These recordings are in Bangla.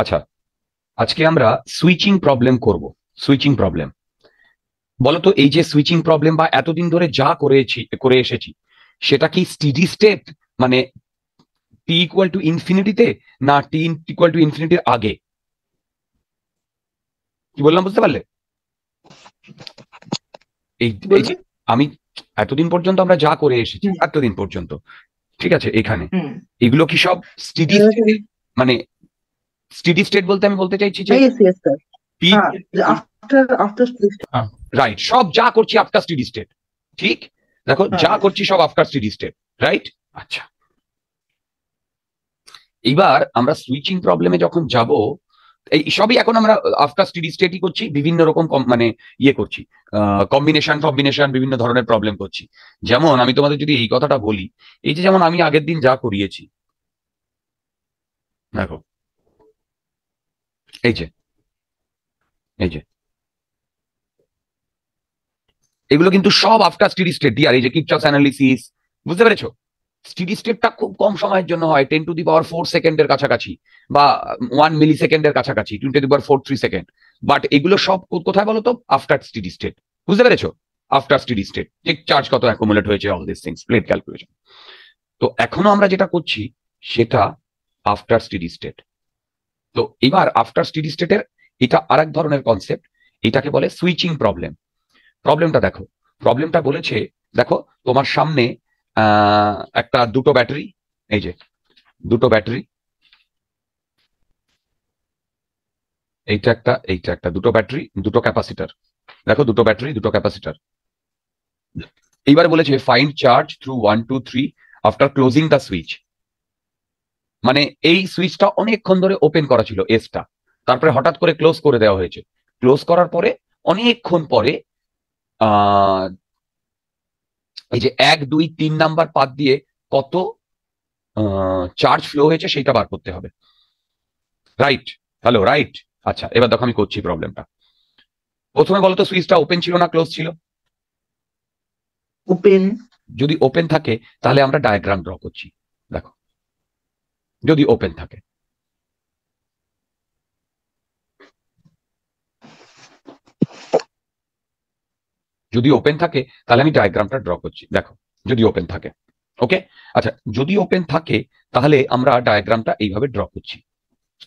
আচ্ছা আজকে আমরা সুইচিং প্রবলেম করব সুইচিং প্রবলেম বলতো এই যে সুইচিং প্রবলেম বা এতদিন ধরে যা করেছি করে এসেছি সেটা কি স্টিডি স্টেট মানে টি ইকুয়াল টু ইনফিনিটিতে না টি ইকুয়াল টু ইনফিনিটির আগে কি বললাম বুঝতে পারলে এই আমি এতদিন পর্যন্ত আমরা যা করে এসেছি এতদিন পর্যন্ত ঠিক আছে এখানে এগুলো কি সব স্টিডি মানে স্টেডি স্টেট বলতে আমি বলতে চাইছি যে রাইট হ্যাঁ, হ্যাঁ, সব যা করছি আফটার স্টেডি স্টেট ঠিক দেখো হ্যাঁ। যা করছি সব আফটার স্টেডি স্টেট রাইট আচ্ছা এইবার আমরা সুইচিং প্রবলেমে যখন যাব এই সবই এখন আমরা আফটার স্টেডি স্টেটই করছি বিভিন্ন রকম মানে ইয়ে করছি কম্বিনেশন কম্বিনেশন বিভিন্ন ধরনের প্রবলেম করছি যেমন আমি তোমাদের যদি এই কথাটা বলি এই যে যেমন আমি আগের দিন যা করিয়েছি দেখো এই যে এই যে এগুলো কিন্তু সব আফটার স্টিডি স্টেট আর এই যে কিপচস অ্যানালিসিস বুঝতে পেরেছো স্টিডি স্টেটটা খুব কম সময়ের জন্য হয় ten to the power four সেকেন্ডের কাছাকাছি বা ওয়ান মিলি সেকেন্ডের কাছাকাছি to to the power four three second but এগুলো সব কোথায় বলো তো আফটার স্টিডি স্টেট বুঝতে পেরেছো আফটার স্টিডি স্টেট ঠিক চার্জ কত অ্যাকুমুলেট হয়েছে all this things plate calculation তো এখনো আমরা যেটা করছি সেটা আফটার স্টিডি স্টেট তো এবার আফটার স্টেডি স্টেটের এটা আর ধরনের কনসেপ্ট এটাকে বলে সুইচিং প্রবলেম প্রবলেমটা দেখো প্রবলেমটা বলেছে দেখো তোমার সামনে একটা দুটো ব্যাটারি এই যে দুটো ব্যাটারি এইটা একটা এইটা একটা দুটো ব্যাটারি দুটো ক্যাপাসিটার দেখো দুটো ব্যাটারি দুটো ক্যাপাসিটার এইবার বলেছে find charge through one two three after closing the switch মানে এই সুইচটা অনেকক্ষণ ধরে ওপেন করা ছিল এসটা তারপরে হঠাৎ করে ক্লোজ করে দেওয়া হয়েছে ক্লোজ করার পরে অনেকক্ষণ পরে এই যে এক দুই তিন নাম্বার পাত দিয়ে কত চার্জ ফ্লো হয়েছে সেটা বার করতে হবে রাইট হ্যালো রাইট আচ্ছা এবার দেখো আমি করছি প্রবলেমটা প্রথমে বলতো সুইচটা ওপেন ছিল না ক্লোজ ছিল ওপেন যদি ওপেন থাকে তাহলে আমরা ডায়াগ্রাম ড্র করছি দেখো যদি ওপেন থাকে যদি ওপেন থাকে তাহলে আমি ডায়াগ্রামটা ড্র করছি দেখো যদি ওপেন থাকে ওকে আচ্ছা যদি ওপেন থাকে তাহলে আমরা ডায়াগ্রামটা এইভাবে ড্র করছি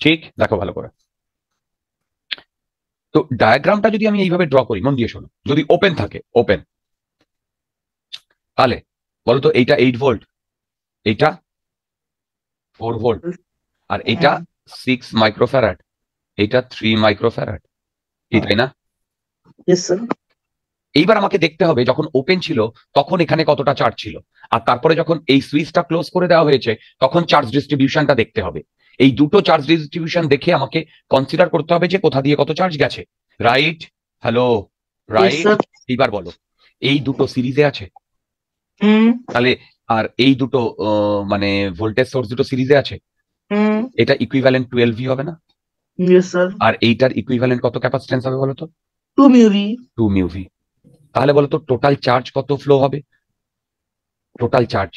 ঠিক দেখো ভালো করে তো ডায়াগ্রামটা যদি আমি এইভাবে ড্র করি মন দিয়ে শোনো যদি ওপেন থাকে ওপেন তাহলে বলতো এইটা এইট ভোল্ট এইটা ফোর ভোল্ট আর হ্যাঁ। এটা সিক্স মাইক্রোফ্যারাড এটা থ্রি মাইক্রোফ্যারাড কি তাই না এইবার আমাকে দেখতে হবে যখন ওপেন ছিল তখন এখানে কতটা চার্জ ছিল আর তারপরে যখন এই সুইচটা ক্লোজ করে দেওয়া হয়েছে তখন চার্জ ডিস্ট্রিবিউশনটা দেখতে হবে এই দুটো চার্জ ডিস্ট্রিবিউশন দেখে আমাকে কনসিডার করতে হবে যে কোথা দিয়ে কত চার্জ গেছে রাইট হ্যালো রাইট এইবার বলো এই দুটো সিরিজে আছে তাহলে আর এই দুটো মানে ভোল্টেজ সোর্স দুটো সিরিজে আছে এটা ইকুইভ্যালেন্ট টুয়েলভ ভি হবে না আর এইটার ইকুইভ্যালেন্ট কত ক্যাপাসিটেন্স হবে বলতো টু মিউভি টু মিউভি তাহলে বলতো টোটাল চার্জ কত ফ্লো হবে টোটাল চার্জ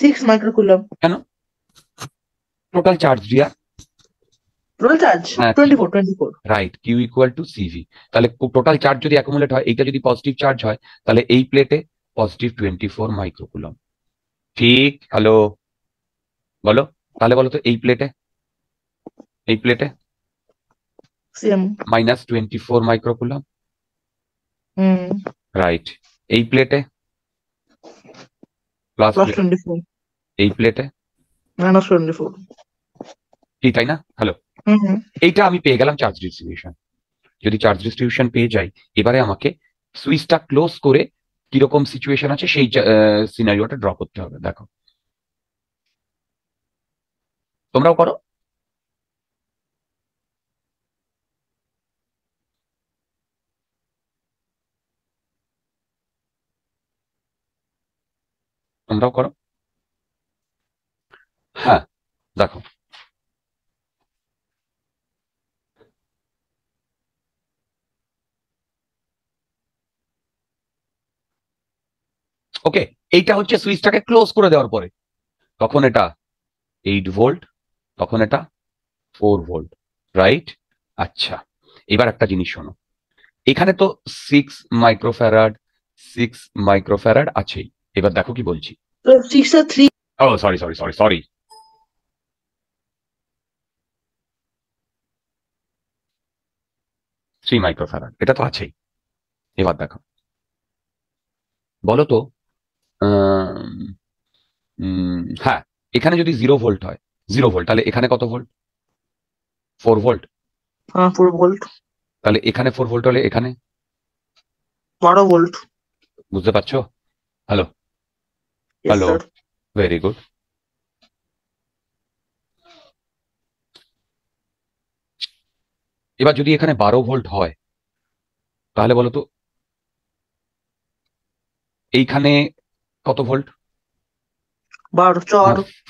সিক্স মাইক্রোকুলম কেন টোটাল চার্জ রিয়া total charge right Q equal to CV তাহলে টোটাল চার্জ যদি অ্যাকুমুলেট হয় এইটা যদি পজিটিভ চার্জ হয় তাহলে এই প্লেটে পজিটিভ টোয়েন্টি ফোর মাইক্রোকুলম ঠিক হ্যালো বলো তাহলে বলো তো এই প্লেটে এই প্লেটে minus twenty four microcoulomb right এই প্লেটে প্লাস এই প্লেটে ফোর ঠিক তাই না হ্যালো এইটা আমি পেয়ে গেলাম চার্জ ডিস্ট্রিবিউশন যদি চার্জ ডিস্ট্রিবিউশন পেয়ে যাই এবারে আমাকে সুইচটা ক্লোজ করে কিরকম সিচুয়েশন আছে সেই সিনারিওটা ড্র করতে হবে দেখো তোমরাও করো তোমরাও করো হ্যাঁ দেখো ওকে এইটা হচ্ছে সুইচটাকে ক্লোজ করে দেওয়ার পরে তখন এটা এইট ভোল্ট তখন এটা ফোর ভোল্ট রাইট আচ্ছা এবার একটা জিনিস শোনো এখানে তো সিক্স মাইক্রোফ্যারাড সিক্স মাইক্রোফ্যারাড আছেই এবার দেখো কি বলছি oh, এটা তো আছেই এবার দেখো বলো তো হ্যাঁ এখানে যদি জিরো ভোল্ট হয় জিরো ভোল্ট তাহলে এখানে কত volt four volt four volt তাহলে এখানে ফোর ভোল্ট হলে এখানে বারো ভোল্ট বুঝতে পারছো হ্যালো হ্যালো ভেরি গুড এবার যদি এখানে বারো ভোল্ট হয় তাহলে বলতো এইখানে কত ভোল্ট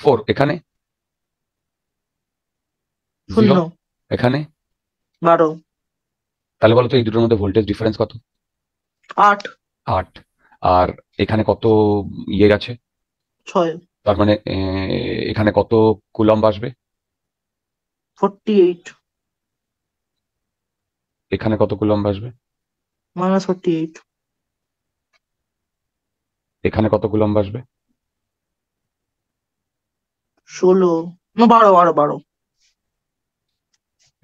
ফোর হ্যাঁ, এখানে এখানে বারো তাহলে বলতো এই দুটোর মধ্যে ভোল্টেজ ডিফারেন্স কত আট আট আর এখানে কত ইয়ে গেছে ছয় তার মানে এখানে কত কুলম্ব আসবে ফোরটি এইট এখানে কত কুলম্ব আসবে মাইনাস ফোরটি এইট এখানে কত কুলম্ব আসবে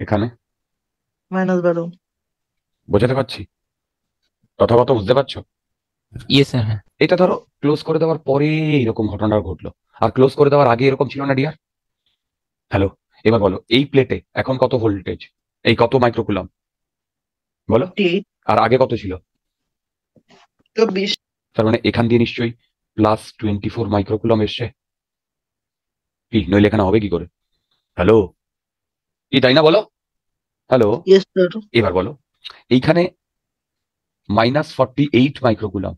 এখানে বোঝাতে পারছি কথা বুঝতে পারছো হ্যাঁ। এটা ধরো ক্লোজ করে দেওয়ার পরে এরকম ঘটনাটা ঘটলো আর ক্লোজ করে দেওয়ার আগে এরকম ছিল না ডিয়ার হ্যালো এবার বলো এই প্লেটে এখন কত ভোল্টেজ এই কত মাইক্রোকুলাম বলো আর আগে কত ছিল চব্বিশ তার মানে এখান দিয়ে নিশ্চয়ই প্লাস টোয়েন্টি ফোর মাইক্রোকুলম এসছে কি নইলে এখানে হবে কি করে হ্যালো কি তাই না বলো হ্যালো এবার বলো এইখানে মাইনাস ফর্টি এইট মাইক্রোকুলম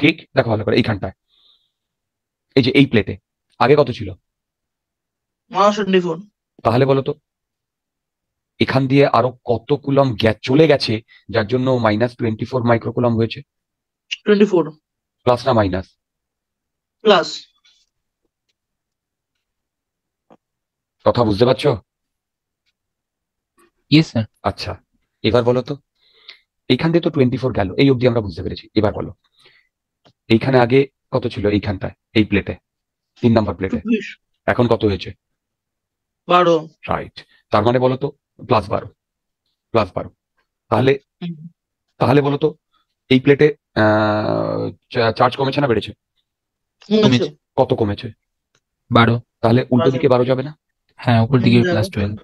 ঠিক দেখো ভালো করে এইখানটায় এই যে এই প্লেটে আগে কত ছিল তাহলে বলো তো এখান দিয়ে আরো কত কুলম চলে গেছে যার জন্য মাইনাস টোয়েন্টি ফোর মাইক্রোকুলম হয়েছে প্লাস না মাইনাস প্লাস কথা বুঝতে পারছো ইয়েস আচ্ছা এবার বলো তো এইখান দিয়ে তো টোয়েন্টি ফোর গেল এই অবধি আমরা বুঝতে পেরেছি এবার বলো এইখানে আগে কত ছিল এইখানটায় এই প্লেটে তিন নাম্বার প্লেটে এখন কত হয়েছে বারো রাইট তার মানে বলো তো প্লাস বারো প্লাস বারো তাহলে তাহলে বলো তো এই প্লেটে চার্জ কমেছে না বেড়েছে কমেছে কত কমেছে বারো তাহলে উল্টো দিকে বারো যাবে না হ্যাঁ উপর দিকে প্লাস হ্যাঁ, টুয়েলভ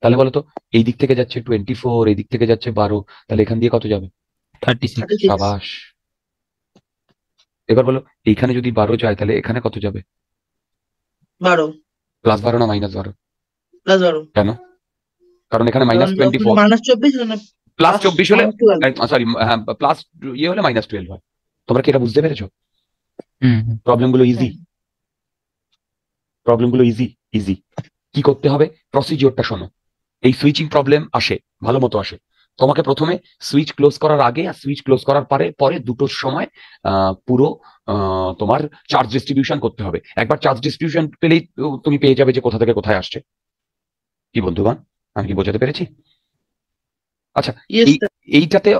তাহলে বলতো এই দিক থেকে যাচ্ছে টোয়েন্টি ফোর এই দিক থেকে যাচ্ছে বারো তাহলে এখান দিয়ে কত যাবে থার্টি সিক্স সাবাস এবার বলো এইখানে যদি বারো যায় তাহলে এখানে কত যাবে বারো প্লাস বারো না মাইনাস বারো প্লাস বারো কেন কারণ এখানে মাইনাস টোয়েন্টি ফোর মাইনাস চব্বিশ প্লাস চব্বিশ হলে সরি হ্যাঁ প্লাস ইয়ে হলে মাইনাস টুয়েলভ হয় তোমরা কি এটা বুঝতে পেরেছো প্রবলেম গুলো ইজি প্রবলেম গুলো ইজি ইজি কি করতে হবে প্রসিজিওরটা শোনো এই সুইচিং প্রবলেম আসে ভালো মতো আসে তোমাকে প্রথমে সুইচ ক্লোজ করার আগে আর সুইচ ক্লোজ করার পরে পরে দুটোর সময় পুরো তোমার চার্জ ডিস্ট্রিবিউশন করতে হবে একবার চার্জ ডিস্ট্রিবিউশন পেলেই তুমি পেয়ে যাবে যে কোথা থেকে কোথায় আসছে কি বন্ধুবান আমি কি বোঝাতে পেরেছি আচ্ছা এইটাতে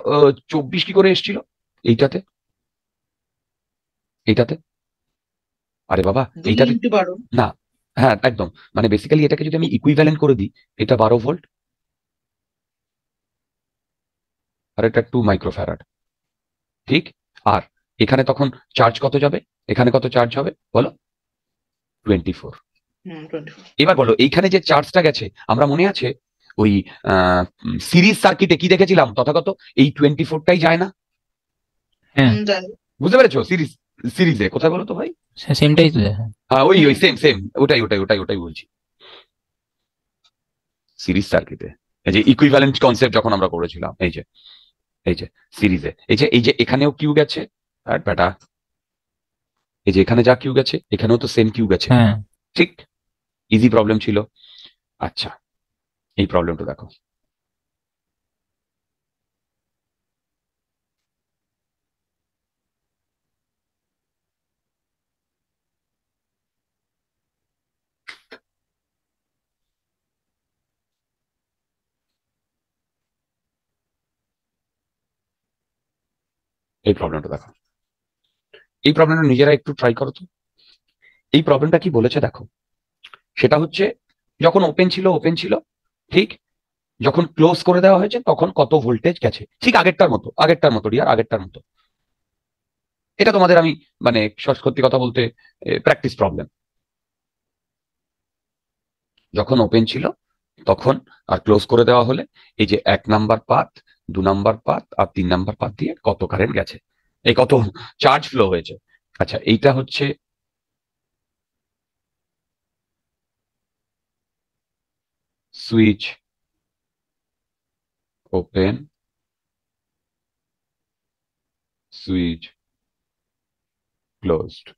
চব্বিশ কি করে এসছিল এইটাতে এইটাতে আরে বাবা এইটাতে না হ্যাঁ একদম মানে বেসিক্যালি এটাকে যদি আমি ইকুইভ্যালেন্ট করে দিই এটা বারো ভোল্ট আর এটা টু মাইক্রোফ্যারাড ঠিক আর এখানে তখন চার্জ কত যাবে এখানে কত চার্জ হবে বলো টোয়েন্টি ফোর এবার বলো এইখানে যে চার্জটা গেছে আমরা মনে আছে ওই সিরিজ সার্কিটে কি দেখেছিলাম তথাগত এই টোয়েন্টি ফোরটাই যায় না হ্যাঁ। বুঝতে পেরেছো সিরিজ সিরিজে কোথায় বলো তো ভাই সেমটাই তো হ্যাঁ ওই ওই সেম সেম ওটাই ওটাই ওটাই ওটাই বলছি সিরিজ সার্কিটে এই যে ইকুইভ্যালেন্ট কনসেপ্ট যখন আমরা করেছিলাম এই যে এই যে সিরিজে এই যে এই যে এখানেও কিউ গেছে আর ব্যাটা এই যে এখানে যা কিউ গেছে এখানেও তো সেম কিউ গেছে হ্যাঁ ঠিক ইজি প্রবলেম ছিল আচ্ছা এই প্রবলেমটা দেখো এই প্রবলেমটা দেখো এই প্রবলেমটা নিজেরা একটু ট্রাই করো তো এই প্রবলেমটা কি বলেছে দেখো সেটা হচ্ছে যখন ওপেন ছিল ওপেন ছিল ঠিক যখন ক্লোজ করে দেওয়া হয়েছে তখন কত ভোল্টেজ গেছে ঠিক আগেরটার মতো আগেরটার মতো রিয়ার আগেরটার মতো এটা তোমাদের আমি মানে সত্যি কথা বলতে প্র্যাকটিস প্রবলেম যখন ওপেন ছিল তখন আর ক্লোজ করে দেওয়া হলে এই যে এক নাম্বার পাত দু নাম্বার পাত আর তিন নাম্বার পাত দিয়ে কত কারেন্ট গেছে এই কত চার্জ ফ্লো হয়েছে আচ্ছা এইটা হচ্ছে switch open switch closed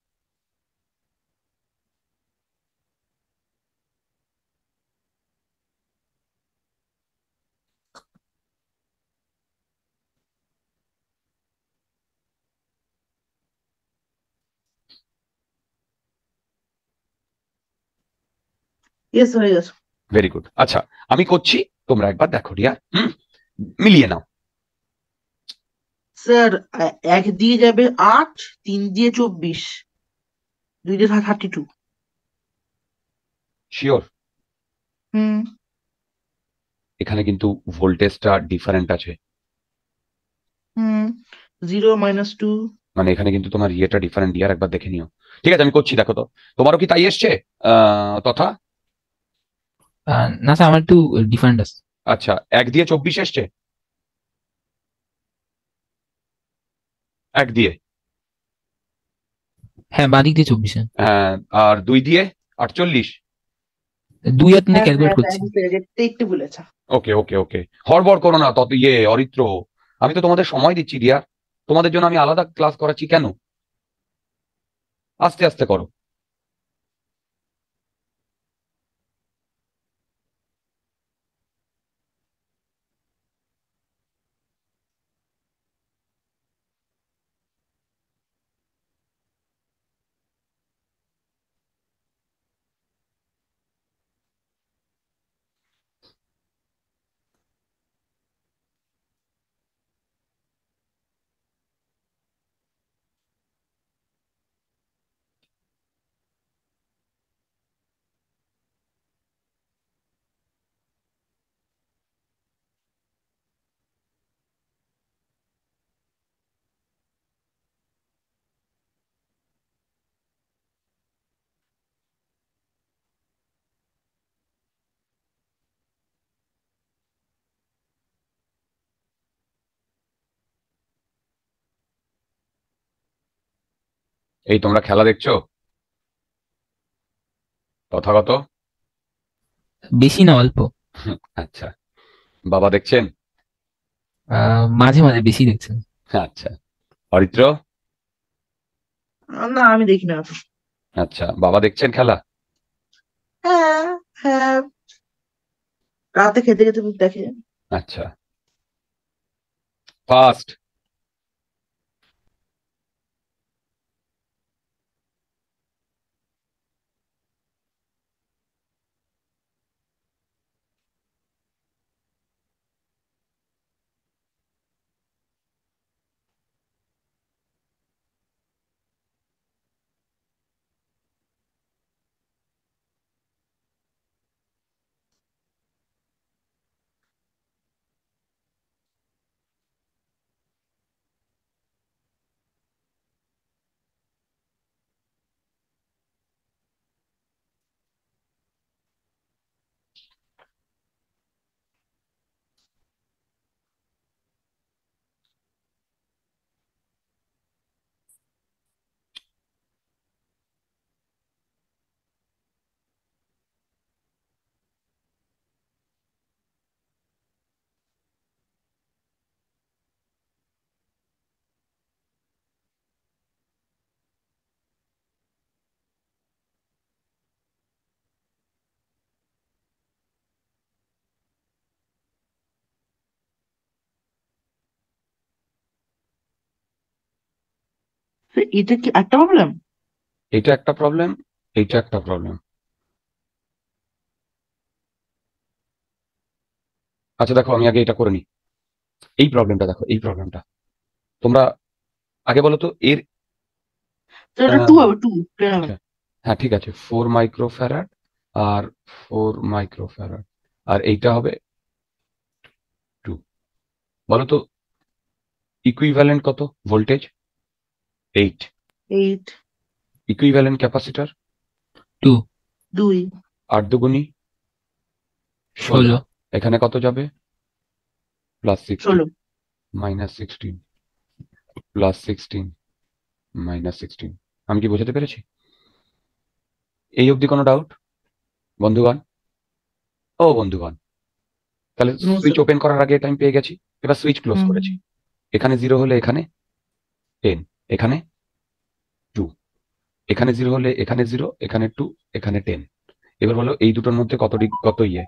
Yes, yes. Very good আচ্ছা আমি করছি তোমরা একবার দেখো রিয়া মিলিয়ে নাও স্যার এক দিয়ে যাবে আট তিন দিয়ে চব্বিশ দুই দিয়ে থার্টি টু শিওর হুম এখানে কিন্তু ভোল্টেজটা ডিফারেন্ট আছে হুম জিরো মাইনাস টু মানে এখানে কিন্তু তোমার ইয়েটা ডিফারেন্ট ইয়ার একবার দেখে নিও ঠিক আছে আমি করছি দেখো তো তোমারও কি তাই এসছে তথা হ্যাঁ, না স্যার আমার একটু ডিফারেন্ট আছে আচ্ছা এক দিয়ে চব্বিশ এসছে এক দিয়ে হ্যাঁ বাঁ দিক দিয়ে চব্বিশ হ্যাঁ, হ্যাঁ আর দুই দিয়ে আটচল্লিশ দুই হাত নিয়ে ক্যালকুলেট হ্যাঁ, করছি ওকে ওকে ওকে হড়বড় করো না তত ইয়ে অরিত্র আমি তো তোমাদের সময় দিচ্ছি রিয়া তোমাদের জন্য আমি আলাদা ক্লাস করাচ্ছি কেন আস্তে আস্তে করো এই তোমরা খেলা দেখছো তথাগত বেশি না অল্প আচ্ছা বাবা দেখছেন মাঝে মাঝে বেশি দেখছেন আচ্ছা অরিত্র না আমি দেখি না আচ্ছা বাবা দেখছেন খেলা হ্যাঁ হ্যাঁ রাতে খেতে খেতে দেখে আচ্ছা ফার্স্ট এটা কি একটা প্রবলেম এটা একটা প্রবলেম এটা একটা প্রবলেম আচ্ছা দেখো আমি আগে এটা করে নিই এই প্রবলেমটা দেখো এই প্রবলেমটা তোমরা আগে বলো তো এর আচ্ছা, হ্যাঁ ঠিক আছে ফোর মাইক্রো মাইক্রোফ্যারাড আর ফোর মাইক্রো মাইক্রোফ্যারাড আর এইটা হবে টু বলো তো ইকুইভ্যালেন্ট কত voltage eight eight equivalent capacitor two দুই আট দুগুণী ষোলো এখানে কত যাবে প্লাস ষোলো minus sixteen plus sixteen minus sixteen আমি কি বোঝাতে পেরেছি এই অবধি কোনো ডাউট বন্ধুগণ ও বন্ধুগণ তাহলে সুইচ ওপেন করার আগে টাইম পেয়ে গেছি এবার সুইচ ক্লোজ করেছি এখানে জিরো হলে এখানে টেন এখানে টু এখানে জিরো হলে এখানে জিরো এখানে টু এখানে টেন এবার বলো এই দুটোর মধ্যে কত কত ইয়ে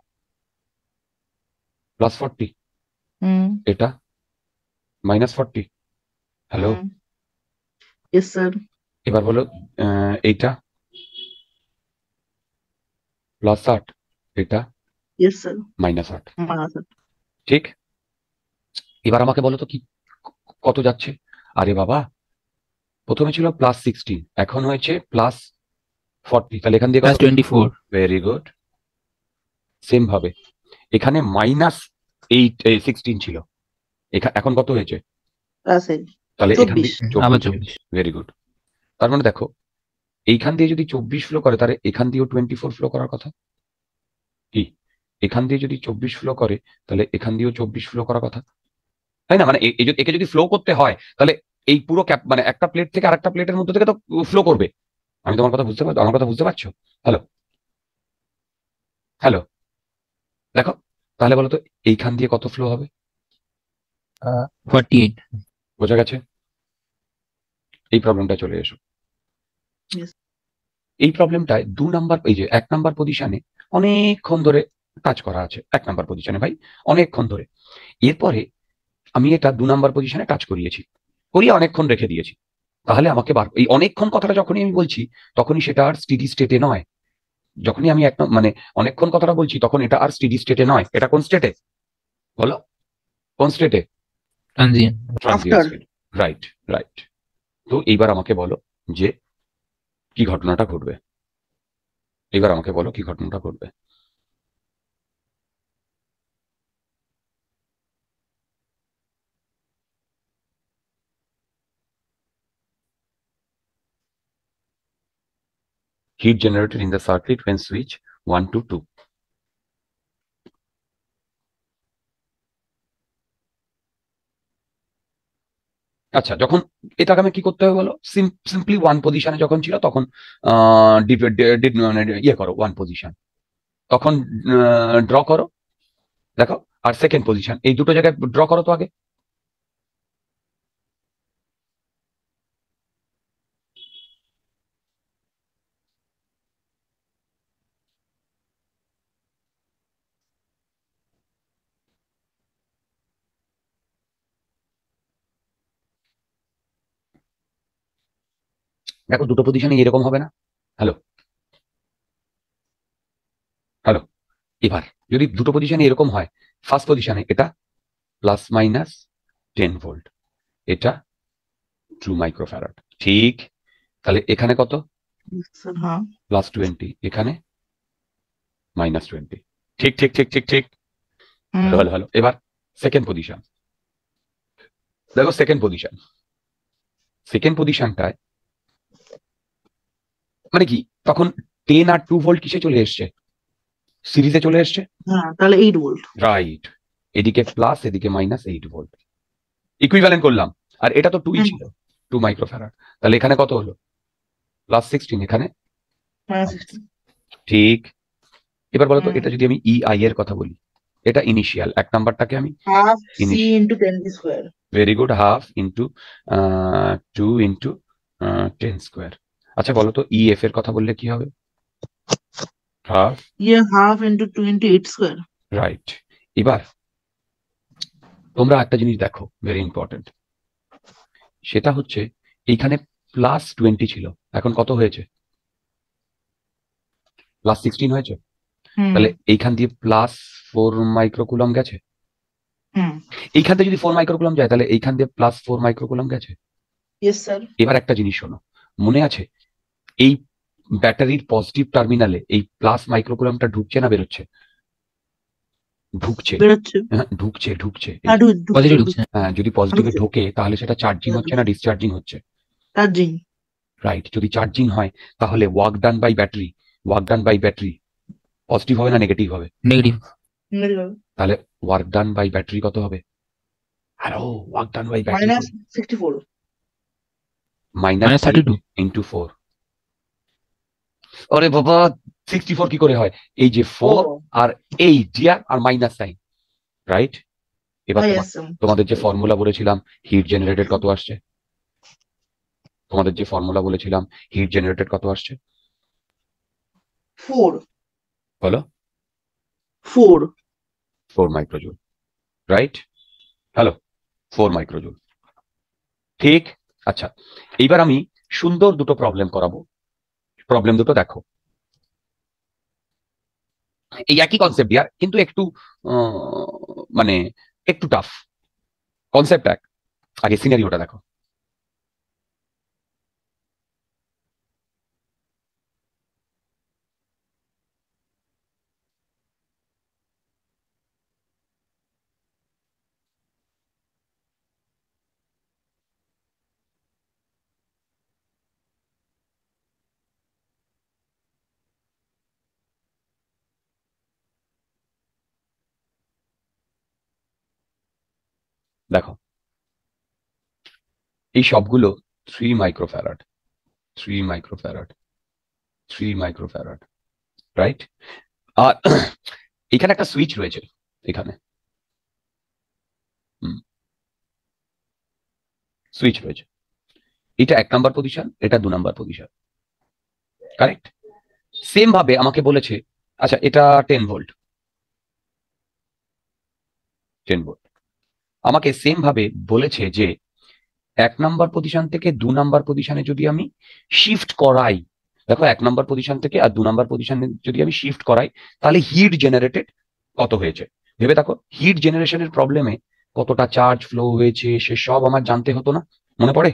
প্লাস ফর্টি এটা মাইনাস ফর্টি হ্যালো এবার বলো এইটা প্লাস আট এটা মাইনাস আট ঠিক এবার আমাকে বলো তো কি কত যাচ্ছে আরে বাবা প্রথমে ছিল প্লাস সিক্সটিন এখন হয়েছে প্লাস ফর্টি তাহলে এখান দিয়ে twenty four very good same ভাবে এখানে মাইনাস এইট সিক্সটিন ছিল এখন কত হয়েছে তাহলে এখান দিয়ে ভেরি গুড তার মানে দেখো এইখান দিয়ে যদি চব্বিশ ফ্লো করে তাহলে এখান দিয়েও টোয়েন্টি ফোর ফ্লো করার কথা কি এখান দিয়ে যদি চব্বিশ ফ্লো করে তাহলে এখান দিয়েও চব্বিশ ফ্লো করার কথা তাই না মানে একে যদি ফ্লো করতে হয় তাহলে এই পুরো ক্যাপ মানে একটা প্লেট থেকে আরেকটা প্লেটের মধ্যে থেকে তো ফ্লো করবে আমি তোমার কথা বুঝতে পারছো আমার কথা বুঝতে পারছো হ্যালো হ্যালো দেখো তাহলে বলো তো এইখান দিয়ে কত ফ্লো হবে বোঝা গেছে এই প্রবলেমটা চলে এসো এই প্রবলেমটায় দু নাম্বার এই যে এক নাম্বার পজিশনে অনেকক্ষণ ধরে কাজ করা আছে এক নাম্বার পজিশনে ভাই অনেকক্ষণ ধরে এরপরে আমি এটা দু নাম্বার পজিশনে কাজ করিয়েছি করিয়ে অনেকক্ষণ রেখে দিয়েছি তাহলে আমাকে বার এই অনেকক্ষণ কথাটা যখনই আমি বলছি তখনই সেটা আর স্টিডি স্টেটে নয় যখনই আমি একদম মানে অনেকক্ষণ কথাটা বলছি তখন এটা আর স্টিডি স্টেটে নয় এটা কোন স্টেটে বলো কোন স্টেটে রাইট রাইট তো এইবার আমাকে বলো যে কি ঘটনাটা ঘটবে এইবার আমাকে বলো কি ঘটনাটা ঘটবে heat generated in the circuit when switch 1 to 2. আচ্ছা যখন এটাকে আমি কি করতে হবে বলো সিম্পলি ওয়ান পজিশনে যখন ছিল তখন মানে ইয়ে করো ওয়ান পজিশন তখন ড্র করো দেখো আর সেকেন্ড পজিশন এই দুটো জায়গায় ড্র করো তো আগে দেখো দুটো পজিশনে এরকম হবে না হ্যালো হ্যালো এবার যদি দুটো পজিশনে এরকম হয় ফার্স্ট পজিশনে এটা প্লাস মাইনাস টেন ভোল্ট এটা টু মাইক্রোফ্যারাড ঠিক তাহলে এখানে কত প্লাস হ্যাঁ। টোয়েন্টি এখানে মাইনাস টোয়েন্টি ঠিক ঠিক ঠিক ঠিক ঠিক হ্যালো হ্যালো এবার সেকেন্ড পজিশন দেখো সেকেন্ড পজিশন সেকেন্ড পজিশনটায় মানে কি তখন টেন আর টু ভোল্ট কিসে চলে এসছে সিরিজে চলে এসছে হ্যাঁ, তাহলে এইট ভোল্ট রাইট এদিকে প্লাস এদিকে মাইনাস এইট ভোল্ট ইকুইভ্যালেন্ট করলাম আর এটা তো ই ছিল টু মাইক্রোফ্যারাড তাহলে এখানে কত হলো প্লাস সিক্সটিন এখানে ঠিক এবার বলতো এটা যদি আমি ই e আই এর কথা বলি এটা ইনিশিয়াল এক নাম্বারটাকে আমি very good half into two into ten square আচ্ছা বলো তো ইএফ e এর কথা বললে কি হবে হাফ ইয়ে হাফ ইনটু 28 স্কয়ার রাইট এবার তোমরা একটা জিনিস দেখো ভেরি ইম্পর্টেন্ট সেটা হচ্ছে এইখানে প্লাস টোয়েন্টি ছিল এখন কত হয়েছে প্লাস সিক্সটিন হয়েছে তাহলে এইখান দিয়ে প্লাস ফোর মাইক্রোকুলম গেছে এইখান থেকে যদি ফোর মাইক্রোকুলম যায় তাহলে এইখান দিয়ে প্লাস ফোর মাইক্রোকুলম গেছে এবার একটা জিনিস শোনো মনে আছে এই ব্যাটারির পজিটিভ টার্মিনালে এই প্লাস মাইক্রোগ্রামটা ঢুকছে না বেরোচ্ছে ঢুকছে হ্যাঁ, ঢুকছে ঢুকছে পজিটিভ হ্যাঁ, হ্যাঁ, যদি পজিটিভে ঢোকে তাহলে সেটা চার্জিং হচ্ছে না ডিসচার্জিং হচ্ছে চার্জিং রাইট যদি চার্জিং হয় তাহলে work done by battery work done by battery positive হবে না নেগেটিভ হবে তাহলে ওয়ার্ক ডান বাই ব্যাটারি কত হবে hello work done by battery minus four minus thirty two into four ওরে বাবা সিক্সটি ফোর কি করে হয় এই যে ফোর আর এই ডিয়ার আর মাইনাস সাইন রাইট এবার তোমাদের যে ফর্মুলা বলেছিলাম হিট জেনারেটেড কত আসছে তোমাদের যে ফর্মুলা বলেছিলাম হিট জেনারেটেড কত আসছে ফোর বলো four four microjoule right hello four microjoule ঠিক আচ্ছা এইবার আমি সুন্দর দুটো প্রবলেম করাবো প্রবলেম দুটো দেখো এই একই কনসেপ্ট ইয়ার কিন্তু একটু মানে একটু টাফ কনসেপ্ট এক আগে সিনারিওটা দেখো এই সবগুলো three microfarad three microfarad three microfarad right আর এখানে একটা সুইচ রয়েছে এখানে সুইচ রয়েছে এটা এক নাম্বার পজিশন এটা দু নাম্বার পজিশন কারেক্ট সেম ভাবে আমাকে বলেছে আচ্ছা এটা টেন ভোল্ট টেন ভোল্ট আমাকে সেম ভাবে বলেছে যে এক নাম্বার পজিশন থেকে দু নাম্বার পজিশনে যদি আমি শিফট করাই দেখো এক নাম্বার পজিশন থেকে আর দু নাম্বার পজিশনে যদি আমি শিফট করাই তাহলে হিট জেনারেটেড কত হয়েছে ভেবে দেখো হিট জেনারেশনের প্রবলেমে কতটা চার্জ ফ্লো হয়েছে সে সব আমার জানতে হতো না মনে পড়ে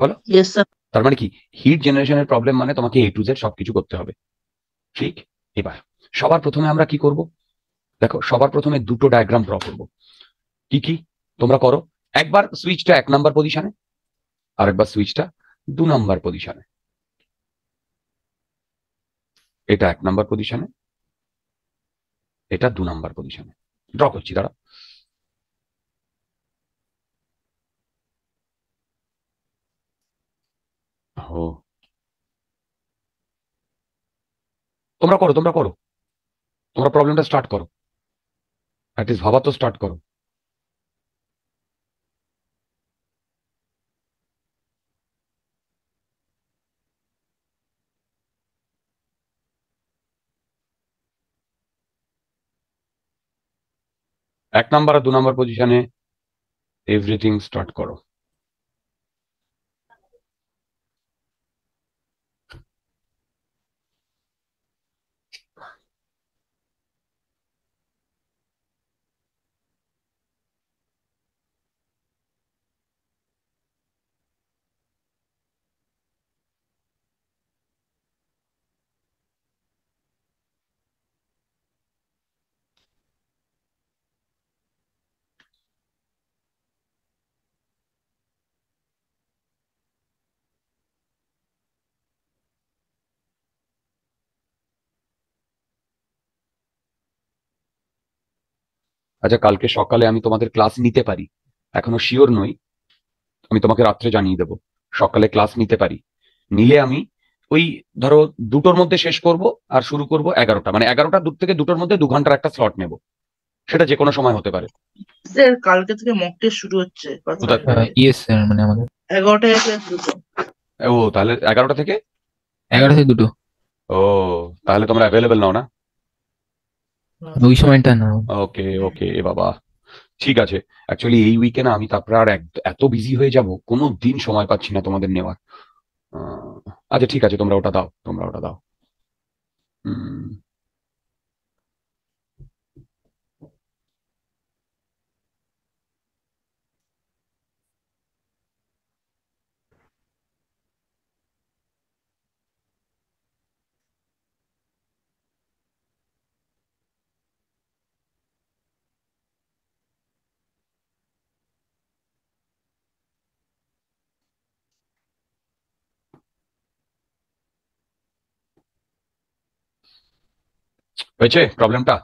বলো তার মানে কি হিট জেনারেশনের প্রবলেম মানে তোমাকে এ টু জেড সবকিছু করতে হবে ঠিক এবার সবার প্রথমে আমরা কি করব দেখো সবার প্রথমে দুটো ডায়াগ্রাম ড্র করব কি কি তোমরা করো একবার সুইচটা এক নাম্বার পজিশনে আর একবার সুইচটা দু নাম্বার পজিশনে এটা এক নাম্বার পজিশনে এটা দু নাম্বার পজিশনে ড্র করছি দাঁড়া ও তোমরা করো তোমরা করো তোমরা প্রবলেমটা স্টার্ট করো অ্যাটলিস্ট ভাবা তো স্টার্ট করো এক নাম্বার আর দু নাম্বার পজিশনে এভরিথিং স্টার্ট করো আচ্ছা কালকে সকালে আমি তোমাদের ক্লাস নিতে পারি এখনো শিওর নই আমি তোমাকে রাত্রে জানিয়ে দেব সকালে ক্লাস নিতে পারি নিলে আমি ওই ধরো দুটোর মধ্যে শেষ করব আর শুরু করব এগারোটা মানে এগারোটা দূর থেকে দুটোর মধ্যে দু ঘন্টার একটা স্লট নেব সেটা যে কোনো সময় হতে পারে স্যার কালকে থেকে মক টেস্ট শুরু হচ্ছে ইয়েস স্যার মানে আমাদের ও তাহলে এগারোটা থেকে এগারোটা থেকে দুটো ও তাহলে তোমরা অ্যাভেলেবেল নাও না ওই সময়টা না ওকে ওকে বাবা ঠিক আছে অ্যাকচুয়ালি এই উইকেন্ড আমি তারপরে আর এত বিজি হয়ে যাব কোনো দিন সময় পাচ্ছি না তোমাদের নেওয়ার আচ্ছা ঠিক আছে তোমরা ওটা দাও তোমরা ওটা দাও হুম হয়েছে প্রবলেমটা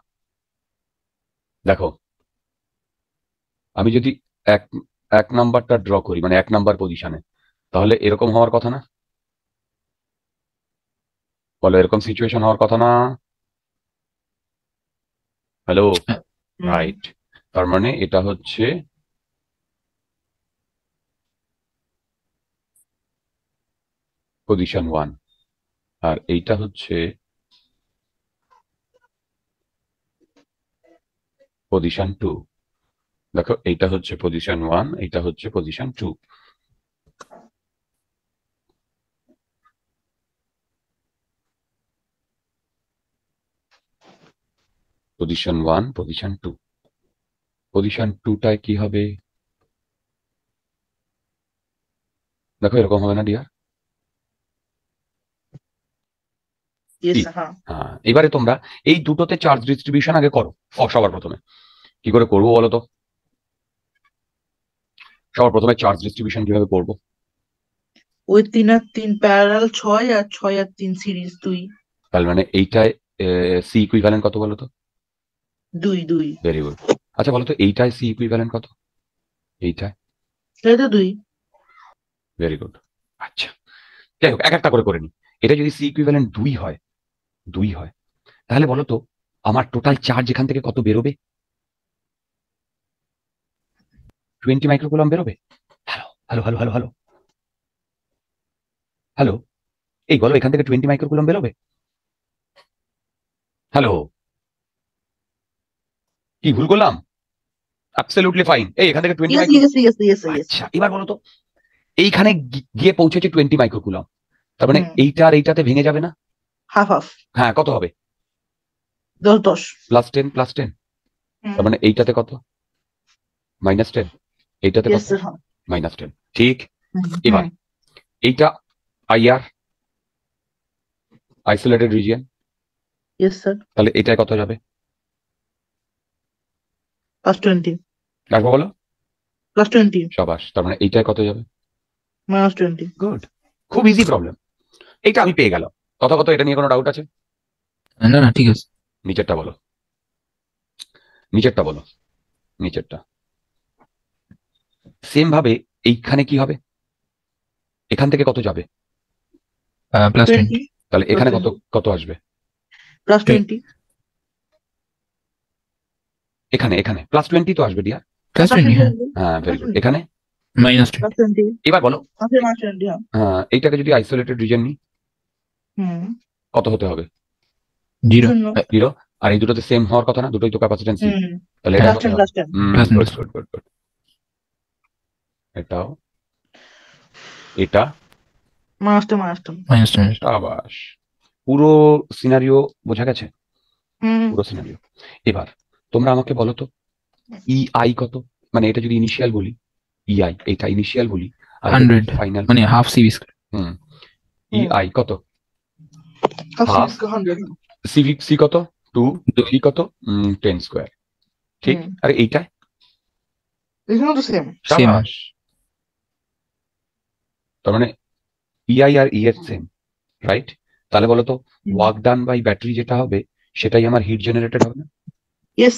দেখো আমি যদি এক এক নাম্বারটা ড্র করি মানে এক নাম্বার পজিশনে তাহলে এরকম হওয়ার কথা না বলো এরকম সিচুয়েশন হওয়ার কথা না হ্যালো রাইট তার মানে এটা হচ্ছে পজিশন ওয়ান আর এইটা হচ্ছে পজিশন টু দেখো এইটা হচ্ছে পজিশন ওয়ান এইটা হচ্ছে position two position one position two position টুটায় কি হবে দেখো এরকম হবে না ডিয়ার হ্যাঁ। এবারে তোমরা এই দুটোতে চার্জ ডিস্ট্রিবিউশন আগে করো সবার প্রথমে কি করে করবো বলো তো সবার প্রথমে চার্জ ডিস্ট্রিবিউশন কিভাবে করবো ওই তিন তিন প্যারাল ছয় সিরিজ মানে কত বলো তো দুই দুই আচ্ছা বলো তো কত দুই আচ্ছা এক একটা করে করে এটা যদি সি ইকুইভ্যালেন্ট দুই হয় দুই হয় তাহলে বলতো আমার টোটাল চার্জ এখান থেকে কত বেরোবে টোয়েন্টি মাইক্রোকুলাম বেরোবে hello hello hello hello hello hello এই বলো এখান থেকে টোয়েন্টি মাইক্রোকুলাম বেরোবে হ্যালো কি ভুল করলাম অ্যাবসলিউটলি ফাইন এই এখান থেকে টোয়েন্টি আচ্ছা এবার বলো তো এইখানে গিয়ে পৌঁছেছে টোয়েন্টি মাইক্রোকুলাম তার মানে এইটা আর এইটাতে ভেঙে যাবে না হাফ হাফ হ্যাঁ কত হবে দশ দশ প্লাস টেন প্লাস টেন তার মানে এইটাতে কত মাইনাস টেন এইটাতে কত মাইনাস হ্যাঁ। টেন ঠিক এবার এইটা আইআর আইসোলেটেড রিজিয়ন তাহলে এটায় কত যাবে প্লাস টোয়েন্টি রাখবো বলো প্লাস টোয়েন্টি সবাস তার মানে এইটায় কত যাবে মাইনাস টোয়েন্টি গুড খুব ইজি প্রবলেম এটা আমি পেয়ে গেলাম তথাগত এটা নিয়ে কোনো ডাউট আছে না না ঠিক আছে নিচেরটা বলো নিচেরটা বলো নিচেরটা সেম ভাবে এইখানে কি হবে এখান থেকে কত যাবে প্লাস তাহলে এখানে কত কত আসবে প্লাস এখানে এখানে প্লাস টোয়েন্টি তো আসবে ডিয়া প্লাস হ্যাঁ ভেরি হ্যাঁ, গুড এখানে মাইনাস এবার বলো হ্যাঁ।, হ্যাঁ এইটাকে যদি আইসোলেটেড রিজন নিই কত হতে হবে জিরো জিরো আর এই দুটোতে সেম হওয়ার কথা না দুটোই তো ক্যাপাসিটেন্স তাহলে এটাও এটা আবাস পুরো সিনারিও বোঝা গেছে পুরো সিনারিও এবার তোমরা আমাকে বলো তো ই e আই কত মানে এটা যদি ইনিশিয়াল বলি ই e আই এটা ইনিশিয়াল বলি হান্ড্রেড ফাইনাল মানে half CV square hmm E I e কত রাইট মানে e e তাহলে বলো তো ওয়ার্ক ডান বাই ব্যাটারি যেটা হবে সেটাই আমার হিট জেনারেটেড হবে না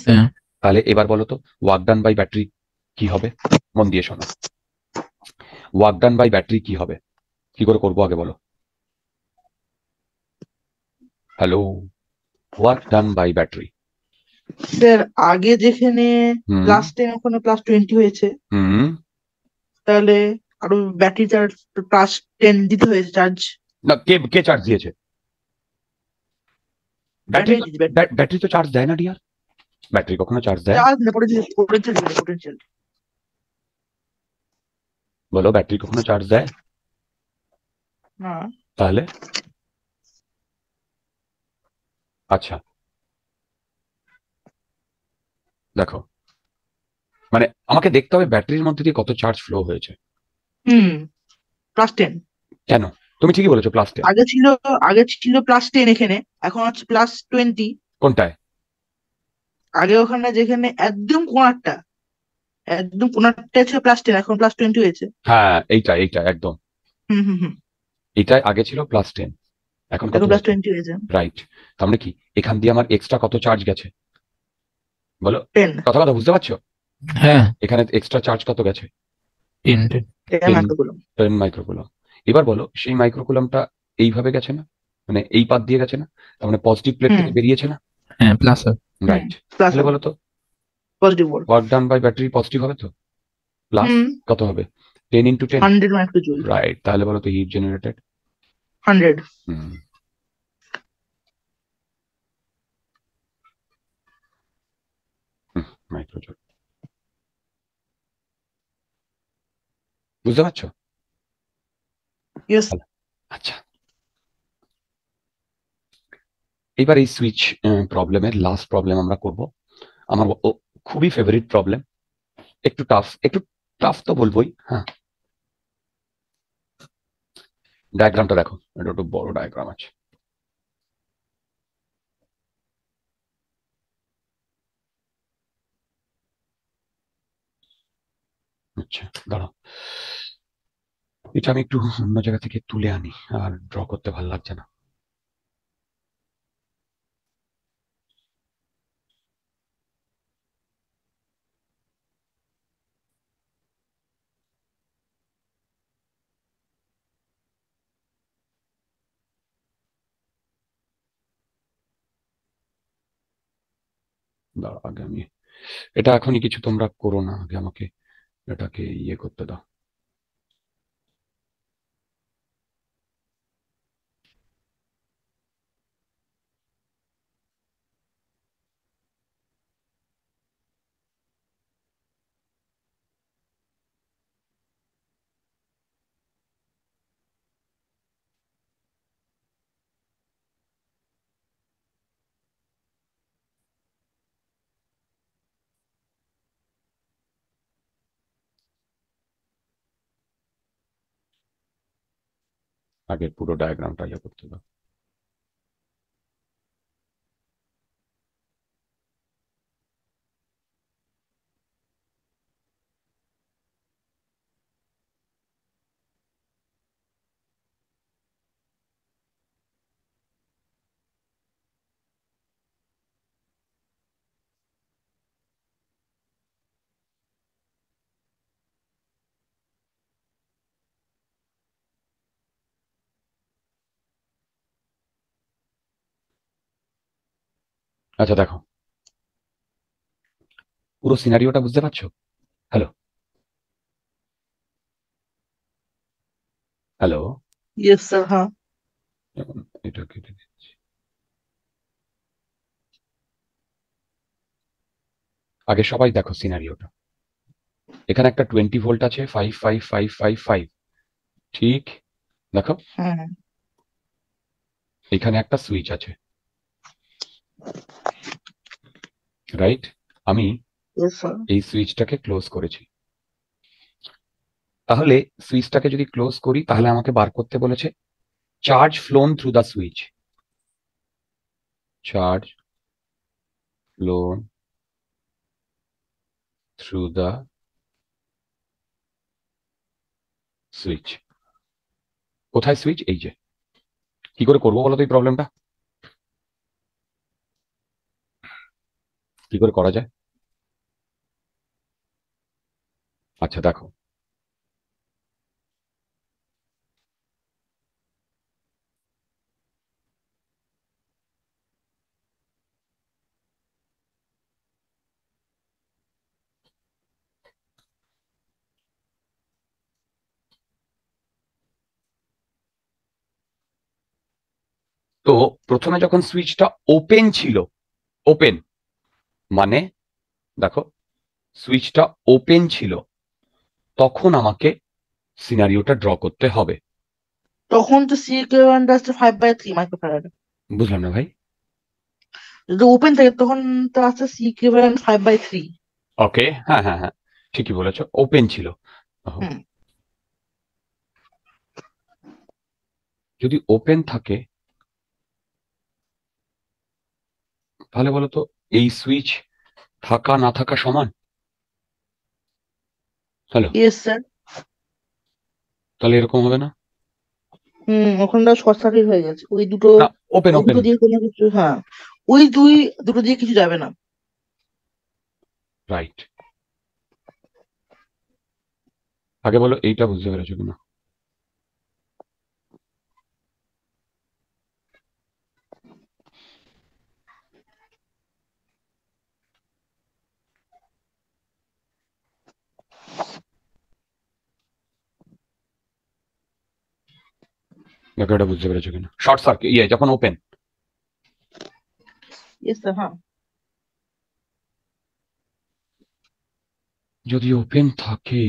হ্যাঁ। তাহলে এবার বলো তো ওয়ার্ক ডান বাই ব্যাটারি কি হবে মন দিয়ে শোনো ওয়ার্ক ডান বাই ব্যাটারি কি হবে কি করে করবো আগে বলো hello Work done by battery sir আগে যেখানে হুম। প্লাস টেন ওখানে প্লাস টোয়েন্টি হয়েছে হুম তাহলে আরো ব্যাটারি চার্জ প্লাস টেন দিতে হয়েছে চার্জ না কে কে চার্জ দিয়েছে ব্যাটারি ব্যাটারি তো চার্জ দেয় না ডিয়ার ব্যাটারি কখনো চার্জ দেয় চার্জ না পটেনশিয়াল পটেনশিয়াল বলো ব্যাটারি কখনো চার্জ দেয় না তাহলে আচ্ছা দেখো মানে আমাকে দেখতে হবে ব্যাটারির মধ্যে দিয়ে কত চার্জ ফ্লো হয়েছে হুম প্লাস টেন কেন তুমি ঠিকই বলেছো প্লাস টেন আগে ছিল আগে ছিল প্লাস টেন এখানে এখন হচ্ছে প্লাস টোয়েন্টি কোনটায় আগে ওখানে যেখানে একদম কোনারটা একদম কোনারটা ছিল প্লাস টেন এখন প্লাস টোয়েন্টি হয়েছে হ্যাঁ এইটা এইটা একদম হুম হুম হুম এটাই আগে ছিল প্লাস টেন এখন রাইট তাহলে মানে কি এখান দিয়ে আমার এক্সট্রা কত চার্জ গেছে বলো কথা কথা বুঝতে পারছো হ্যাঁ এখানে এক্সট্রা চার্জ কত গেছে মাইক্রোকুলম এবার বলো সেই মাইক্রোকুলমটা এইভাবে গেছে না মানে এই পাত দিয়ে গেছে না তার মানে পজিটিভ প্লেট থেকে বেরিয়েছে না হ্যাঁ প্লাস রাইট তাহলে বলো তো positive work done by battery positive হবে তো প্লাস কত হবে 10 ইনটু 10 100 মাইক্রোজুল রাইট তাহলে বলো তো হিট জেনারেটেড 100. Mm. মাইক্রোজোট বুঝতে পারছো আচ্ছা এবার এই সুইচ প্রবলেমের লাস্ট প্রবলেম আমরা করব আমার খুবই ফেভারিট প্রবলেম একটু টাফ একটু টাফ তো বলবোই হ্যাঁ ডায়াগ্রামটা দেখো এটা একটু বড় ডায়াগ্রাম আছে আচ্ছা দাঁড়াও এটা আমি একটু অন্য জায়গা থেকে তুলে আনি আর ড্র করতে ভালো লাগছে না দাও আগে আমি এটা এখনই কিছু তোমরা করো না আগে আমাকে এটাকে ইয়ে করতে দাও আগের পুরো ডায়াগ্রামটা ইয়ে করতে হবে আচ্ছা দেখো পুরো সিনারিওটা বুঝতে পারছো হ্যালো হ্যালো আগে সবাই দেখো সিনারিওটা এখানে একটা টোয়েন্টি ভোল্ট আছে five five five five five ঠিক দেখো হ্যাঁ। এখানে একটা সুইচ আছে রাইট আমি এই সুইচটাকে ক্লোজ করেছি তাহলে সুইচটাকে যদি ক্লোজ করি তাহলে আমাকে বার করতে বলেছে charge flown through the switch charge flown through the switch কোথায় সুইচ এই যে কি করে করবো বলো তো এই প্রবলেমটা কি করে করা যায় আচ্ছা দেখো তো প্রথমে যখন সুইচটা ওপেন ছিল ওপেন মানে দেখো সুইচটা ওপেন ছিল তখন আমাকে সিনারিওটা ড্র করতে হবে তখন তো সি কিউএন ডাস্ট 5 বাই 3 মাইক্রোফ্যারাড বুঝলাম না ভাই যদি ওপেন থাকে তখন তো আছে সি কিউএন 5 বাই 3 ওকে হ্যাঁ হ্যাঁ হ্যাঁ ঠিকই বলেছো ওপেন ছিল যদি ওপেন থাকে তাহলে বলো তো এই সুইচ থাকা না থাকা সমান হ্যালো ইয়েস স্যার তাহলে এরকম হবে না হুম ওখানটা শর্ট সার্কিট হয়ে গেছে ওই দুটো ওপেন ওপেন দুটো দিয়ে কোনো কিছু হ্যাঁ ওই দুই দুটো দিয়ে কিছু যাবে না রাইট আগে বলো এইটা বুঝতে পেরেছো কিনা ব্যাপারটা বুঝতে পেরেছো কিনা শর্ট সার্কিট ইয়ে যখন ওপেন হ্যাঁ। যদি ওপেন থাকে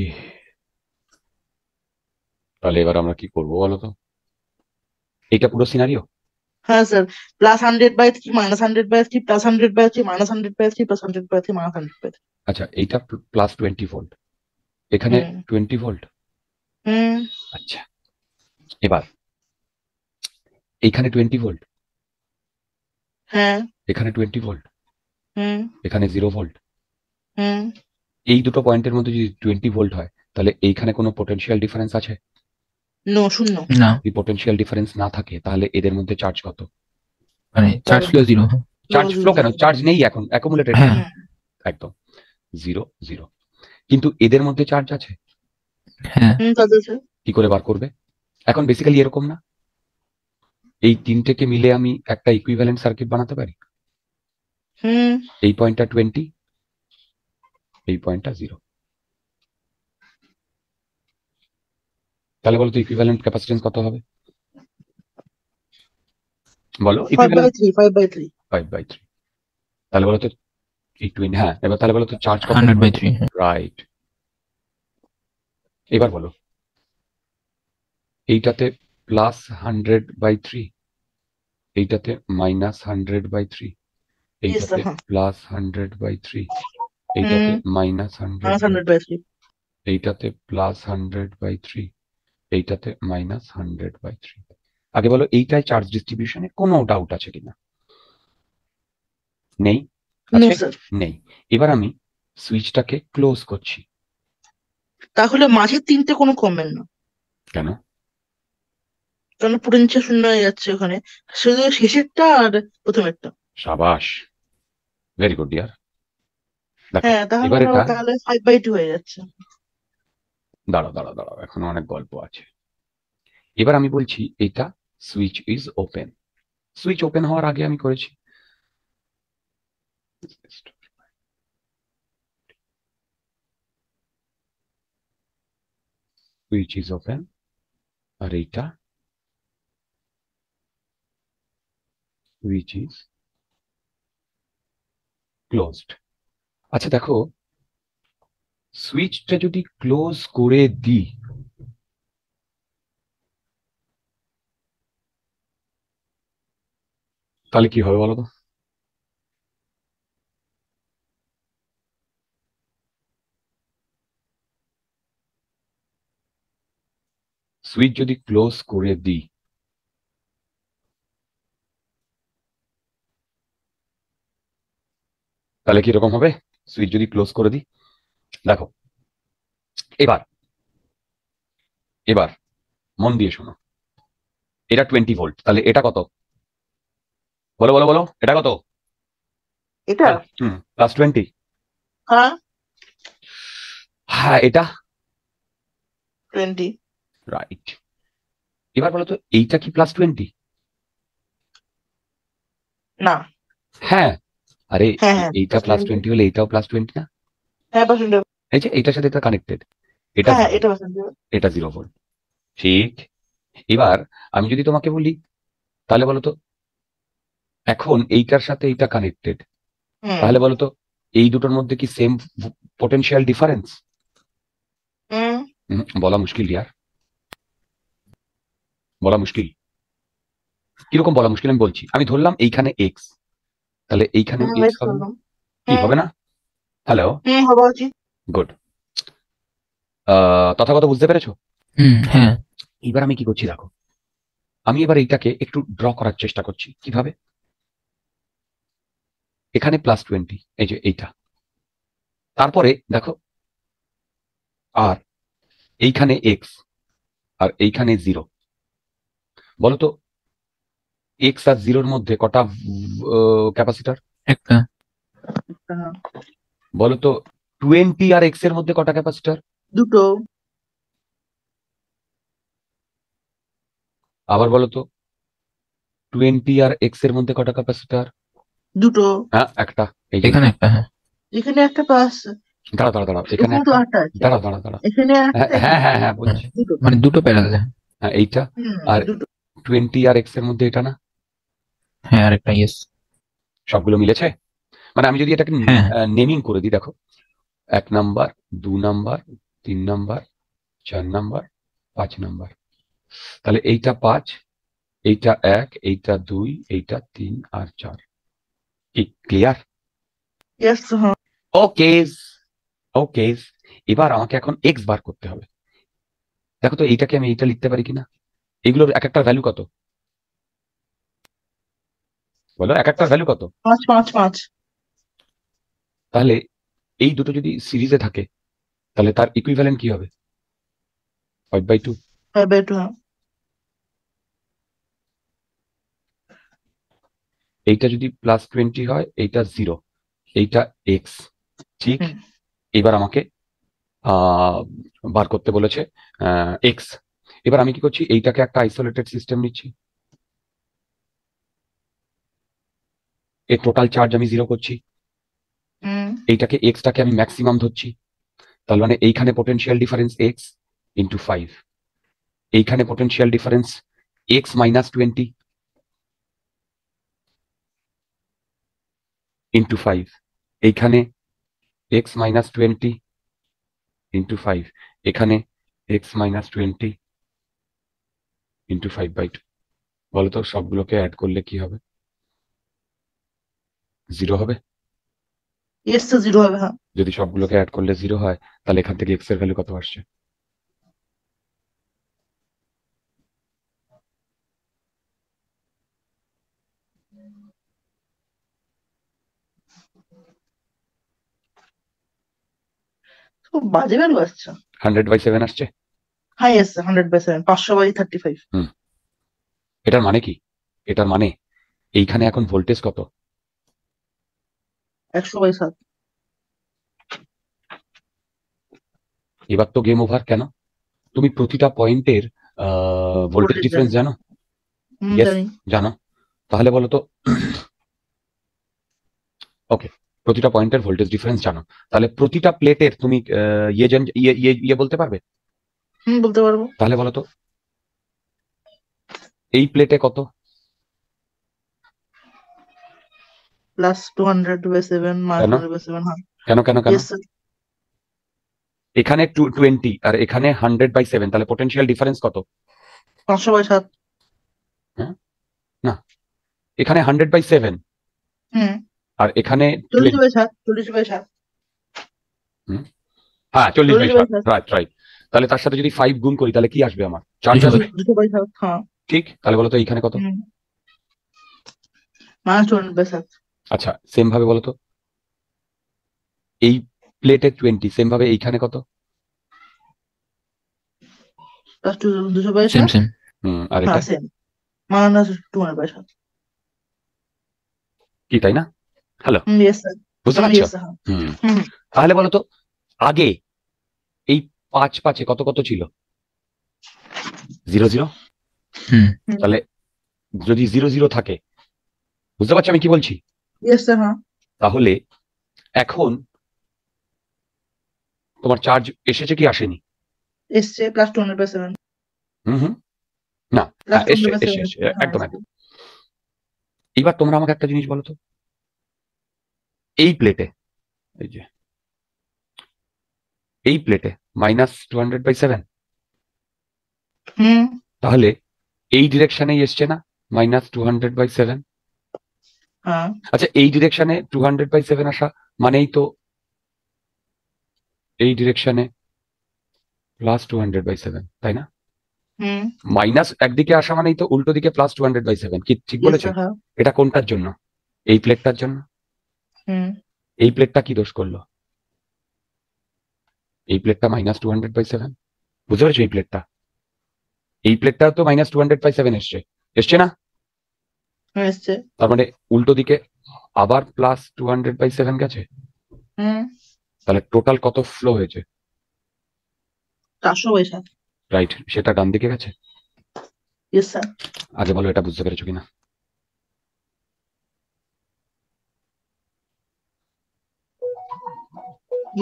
তাহলে এবার আমরা কি করবো বলো তো এটা পুরো সিনারিও হ্যাঁ sir plus hundred by three minus hundred by three plus hundred by three minus hundred by three plus hundred by three minus hundred by three আচ্ছা এইটা প্লাস টোয়েন্টি ভোল্ট এখানে টোয়েন্টি ভোল্ট আচ্ছা এবার এইখানে টোয়েন্টি ভোল্ট এখানে টোয়েন্টি হ্যাঁ। ভোল্ট এখানে জিরো ভোল্ট এই দুটো পয়েন্টের মধ্যে যদি টোয়েন্টি ভোল্ট হয় তাহলে এইখানে কোনো পোটেনশিয়াল ডিফারেন্স আছে নো শূন্য না পোটেনশিয়াল ডিফারেন্স না থাকে তাহলে এদের মধ্যে চার্জ কত মানে charge flow zero charge flow কেন চার্জ নেই এখন অ্যাকুমুলেটেড একদম জিরো জিরো কিন্তু এদের মধ্যে চার্জ আছে হ্যাঁ কি করে বার করবে এখন বেসিক্যালি এরকম না এই তিনটেকে মিলে আমি একটা ইকুইভ্যালেন্ট সার্কিট বানাতে পারি হুম এই পয়েন্টটা টোয়েন্টি এই পয়েন্টটা জিরো তাহলে বলতো তো ইকুইভ্যালেন্ট ক্যাপাসিটেন্স কত হবে বলো তাহলে বলো তো ইকুইন হ্যাঁ এবার তাহলে বলো তো চার্জ কত রাইট হ্যাঁ। এবার বলো এইটাতে প্লাস হান্ড্রেড বাই থ্রি এইটাতে মাইনাস হান্ড্রেড বাই থ্রি এইটাতে প্লাস হান্ড্রেড বাই থ্রি এইটাতে মাইনাস হান্ড্রেড বাই থ্রি এইটাতে প্লাস হান্ড্রেড বাই থ্রি এইটাতে মাইনাস হান্ড্রেড বাই থ্রি আগে বলো এইটাই চার্জ ডিস্ট্রিবিউশনে কোনো ডাউট আছে কিনা নেই নেই এবার আমি সুইচটাকে ক্লোজ করছি তাহলে মাঝে তিনটে কোনো কমেন্ট না কেন কারণ পুরো শূন্য হয়ে যাচ্ছে ওখানে শুধু শেষেরটা আর প্রথমেরটা সাবাস ভেরি গুড ডিয়ার হ্যাঁ তাহলে তাহলে ফাইভ বাই টু হয়ে যাচ্ছে দাঁড়াও দাঁড়াও দাঁড়াও এখনো অনেক গল্প আছে এবার আমি বলছি এটা switch is open switch open হওয়ার আগে আমি করেছি সুইচ ইজ ওপেন আর এইটা which is ক্লোজড আচ্ছা দেখো সুইচটা যদি ক্লোজ করে দিই তাহলে কি হবে বলো তো সুইচ যদি ক্লোজ করে দিই তাহলে কিরকম হবে সুইচ যদি ক্লোজ করে দিই দেখো এবার এবার মন দিয়ে শোনো এটা টোয়েন্টি ভোল্ট তাহলে এটা কত বলো বলো বলো এটা কত এটা হুম প্লাস টোয়েন্টি হ্যাঁ হ্যাঁ এটা টোয়েন্টি রাইট এবার বলো তো এইটা কি প্লাস টোয়েন্টি না হ্যাঁ আরে হ্যাঁ, হ্যাঁ, এইটা প্লাস টোয়েন্টি হলে এইটাও প্লাস টোয়েন্টি না হ্যাঁ, এই যে এইটার সাথে এটা কানেক্টেড এটা এটা জিরো ফোর ঠিক এবার আমি যদি তোমাকে বলি তাহলে বলো তো এখন এইটার সাথে এইটা কানেক্টেড তাহলে বলো তো এই দুটোর মধ্যে কি সেম পটেনশিয়াল ডিফারেন্স বলা মুশকিল ইয়ার বলা মুশকিল কিরকম বলা মুশকিল আমি বলছি আমি ধরলাম এইখানে এক্স তাহলে এইখানে হ্যাঁ, কি হ্যাঁ। হবে না হ্যালো গুড তথাগত বুঝতে পেরেছো হ্যাঁ। এবার আমি কি করছি দেখো আমি এবার এইটাকে একটু ড্র করার চেষ্টা করছি কিভাবে এখানে প্লাস টোয়েন্টি এই যে এইটা তারপরে দেখো আর এইখানে এক্স আর এইখানে জিরো বলতো এক্স আর জিরোর মধ্যে কটা ক্যাপাসিটার একটা বলো তো টোয়েন্টি আর এক্স এর মধ্যে কটা ক্যাপাসিটার দুটো আবার বলো তো টোয়েন্টি আর এক্স এর মধ্যে কটা ক্যাপাসিটার দুটো হ্যাঁ একটা এখানে একটা হ্যাঁ এখানে একটা পাস দাঁড়া দাঁড়া দাঁড়া এখানে দাঁড়া দাঁড়া দাঁড়া এখানে হ্যাঁ, হ্যাঁ, হ্যাঁ, হ্যাঁ মানে দুটো প্যারাল হ্যাঁ এইটা আর টোয়েন্টি আর এক্স এর মধ্যে এটা না হ্যাঁ আরেকটা ইয়েস সবগুলো মিলেছে মানে আমি যদি এটাকে নেমিং হ্যাঁ। করে দিই দেখো এক নাম্বার দু নাম্বার তিন নাম্বার চার নাম্বার পাঁচ নাম্বার তাহলে এইটা পাঁচ এইটা এক এইটা দুই এইটা তিন আর চার ক্লিয়ার ওকে ওকে এবার আমাকে এখন এক্স বার করতে হবে দেখো তো এইটাকে আমি এইটা লিখতে পারি কিনা এগুলোর এক একটা ভ্যালু কত বলো এক একটা ভ্যালু কত পাঁচ পাঁচ পাঁচ তাহলে এই দুটো যদি সিরিজে থাকে তাহলে তার ইকুইভ্যালেন্ট কি হবে ফাইভ বাই টু এইটা যদি প্লাস টোয়েন্টি হয় এইটা জিরো এইটা এক্স ঠিক এবার আমাকে বার করতে বলেছে এক্স এবার আমি কি করছি এইটাকে একটা আইসোলেটেড সিস্টেম নিচ্ছি এর টোটাল চার্জ আমি জিরো করছি এইটাকে এক্সটাকে আমি ম্যাক্সিমাম ধরছি তার মানে এইখানে potential difference X into five এইখানে potential difference X minus twenty into five এইখানে X minus twenty into five এখানে X minus twenty into five by two বলতো সবগুলোকে অ্যাড করলে কি হবে জিরো হবে এক্স তো জিরো হবে হ্যাঁ যদি সবগুলোকে অ্যাড করলে জিরো হয় তাহলে এখান থেকে এক্স এর ভ্যালু কত আসছে খুব বাজে ভ্যালু আসছে হান্ড্রেড বাই সেভেন আসছে হ্যাঁ এসছে হান্ড্রেড বাই সেভেন পাঁচশো বাই থার্টি ফাইভ হুম এটার মানে কি এটার মানে এইখানে এখন ভোল্টেজ কত একশো বাই সাত এবার তো গেম ওভার কেন তুমি প্রতিটা পয়েন্টের ভোল্টেজ ডিফারেন্স জানো জানো তাহলে বলো তো ওকে প্রতিটা পয়েন্টের ভোল্টেজ ডিফারেন্স জানো তাহলে প্রতিটা প্লেটের তুমি ইয়ে ইয়ে, ইয়ে ইয়ে বলতে পারবে বলতে পারবো তাহলে বলো তো এই প্লেটে কত plus two hundred by seven minus কেন কেন কেন এখানে টু টোয়েন্টি আর এখানে হান্ড্রেড বাই সেভেন তাহলে পোটেন্সিয়াল ডিফারেন্স কত পাঁচশো বাই সাত হ্যাঁ? না এখানে হান্ড্রেড বাই সেভেন আর এখানে হ্যাঁ চল্লিশ বাই সাত রাইট রাইট হ্যাঁ, তাহলে তার সাথে যদি ফাইভ গুণ করি তাহলে কি আসবে আমার চার্জ হ্যাঁ। আসবে ঠিক তাহলে বলো তো এখানে কত মাইনাস টোয়েন্টি বাই সাত আচ্ছা সেম ভাবে বলো তো এই প্লেটে টোয়েন্টি সেম ভাবে এইখানে কত হ্যাঁ, কি তাই না হ্যালো বুঝতে পারছো হুম তাহলে বলো তো আগে এই পাঁচ পাঁচে কত কত ছিল জিরো জিরো তাহলে যদি জিরো জিরো থাকে বুঝতে পারছো আমি কি বলছি তাহলে এখন তোমার চার্জ এসেছে কি আসেনি এসছে plus two hundred by seven hmm না হ্যাঁ, একদম হ্যাঁ। একদম তোমরা আমাকে একটা জিনিস বলো তো এই প্লেটে এই যে এই প্লেটে minus two hundred by seven তাহলে এই ডিরেকশনেই এসছে না minus two hundred by seven হ্যাঁ। আচ্ছা এই ডিরেকশনে টু হান্ড্রেড বাই সেভেন আসা মানেই তো এই ডিরেকশনে plus two hundred by seven তাই না মাইনাস একদিকে আসা মানেই তো উল্টো দিকে plus two hundred by seven কি ঠিক বলেছে uh-huh। এটা কোনটার জন্য এই প্লেটটার জন্য এই প্লেটটা কি দোষ করলো এই প্লেটটা minus two hundred by seven বুঝতে পেরেছো এই প্লেটটা এই প্লেটটা তো minus two hundred by seven এসছে এসছে না আসছে তার মানে উল্টো দিকে আবার plus two hundred by seven গেছে তাহলে টোটাল কত ফ্লো হয়েছে চারশো বাই রাইট সেটা ডান দিকে গেছে আগে বলো এটা বুঝতে পেরেছো কিনা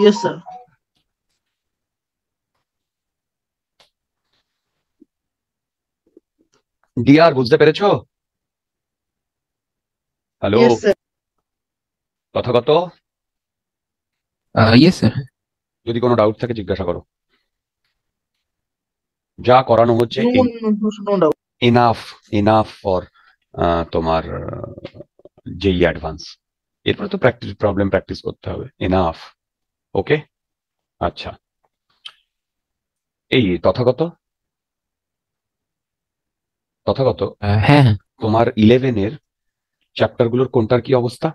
Yes, sir. ডিয়ার বুঝতে পেরেছো হ্যালো কথা কত uh, যদি কোনো ডাউট থাকে জিজ্ঞাসা করো যা করানো হচ্ছে এনাফ এনাফ ফর তোমার যেই uh, অ্যাডভান্স e এরপরে তো প্র্যাকটিস প্রবলেম প্র্যাকটিস করতে হবে এনাফ ওকে আচ্ছা এই তথাগত তথাগত uh, হ্যাঁ, হ্যাঁ তোমার ইলেভেনের চ্যাপ্টারগুলোর কোনটার কি অবস্থা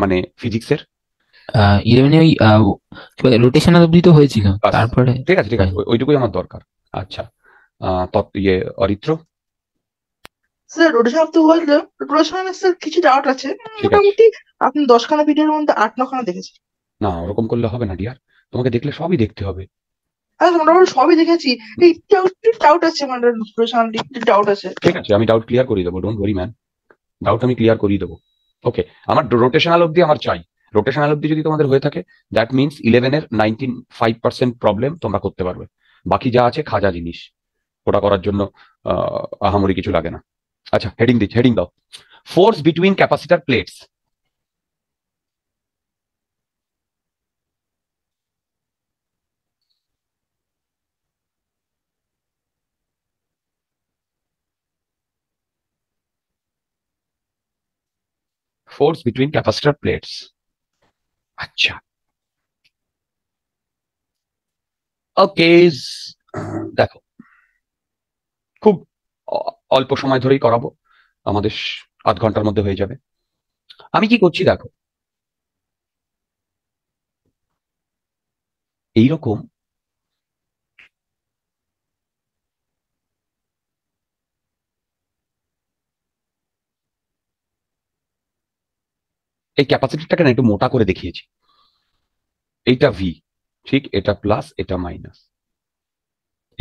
মানে ফিজিক্সের ইলেভেনে ওই রোটেশন অবধি তো হয়েছিল তারপরে ঠিক আছে ঠিক আছে হ্যাঁ। ওইটুকুই আমার দরকার আচ্ছা ইয়ে অরিত্র স্যার রোটেশন তো হয়েছিল রোটেশন স্যার কিছু ডাউট আছে মোটামুটি আপনি দশখানা ভিডিওর মধ্যে আট নখানা দেখেছেন না ওরকম করলে হবে না ডিয়ার তোমাকে দেখলে সবই দেখতে হবে আচ্ছা, মোটামুটি সবই দেখেছি এই ডাউট আছে মানে রোটেশন ডাউট আছে ঠিক আছে আমি ডাউট ক্লিয়ার করে দেবো ডোন্ট ওয়ারি ম্যান ডাউট আমি ক্লিয়ার করিয়ে দেবো ওকে আমার রোটেশনাল অব্দি আমার চাই রোটেশনাল অব্দি যদি তোমাদের হয়ে থাকে দ্যাট মিনস ইলেভেনের নাইনটিন ফাইভ পার্সেন্ট প্রবলেম তোমরা করতে পারবে বাকি যা আছে খাজা জিনিস ওটা করার জন্য আহামরি কিছু লাগে না আচ্ছা হেডিং দিচ্ছি হেডিং দাও force between capacitor plates force between capacitor plates আচ্ছা ওকে দেখো খুব অল্প সময় ধরেই করাবো আমাদের আধ ঘন্টার মধ্যে হয়ে যাবে আমি কি করছি দেখো এইরকম এই ক্যাপাসিটিটাকে না একটু মোটা করে দেখিয়েছি এইটা ভি ঠিক এটা প্লাস এটা মাইনাস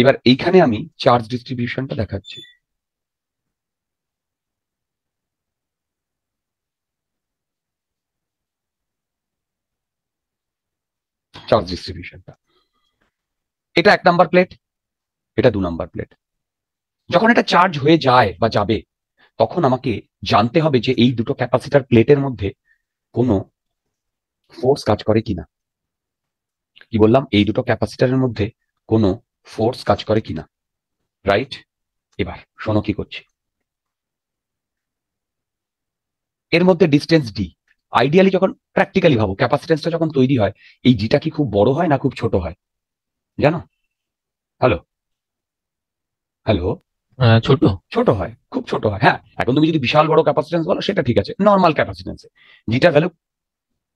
এবার এইখানে আমি চার্জ ডিস্ট্রিবিউশনটা দেখাচ্ছি চার্জ ডিস্ট্রিবিউশনটা এটা এক নাম্বার প্লেট এটা দু নাম্বার প্লেট যখন এটা চার্জ হয়ে যায় বা যাবে তখন আমাকে জানতে হবে যে এই দুটো ক্যাপাসিটার প্লেটের মধ্যে কোনো ফোর্স কাজ করে কিনা কি বললাম এই দুটো ক্যাপাসিটারের মধ্যে কোনো ফোর্স কাজ করে কিনা রাইট এবার শোনো কি করছি এর মধ্যে ডিস্টেন্স ডি আইডিয়ালি যখন প্র্যাকটিক্যালি ভাবো ক্যাপাসিটেন্সটা যখন তৈরি হয় এই ডিটা কি খুব বড় হয় না খুব ছোট হয় জানো হ্যালো হ্যালো ছোট ছোট হয় খুব ছোট হয় হ্যাঁ এখন তুমি যদি বিশাল বড় ক্যাপাসিটেন্স বলো সেটা ঠিক আছে নর্মাল ক্যাপাসিটেন্সে জিটা ভ্যালু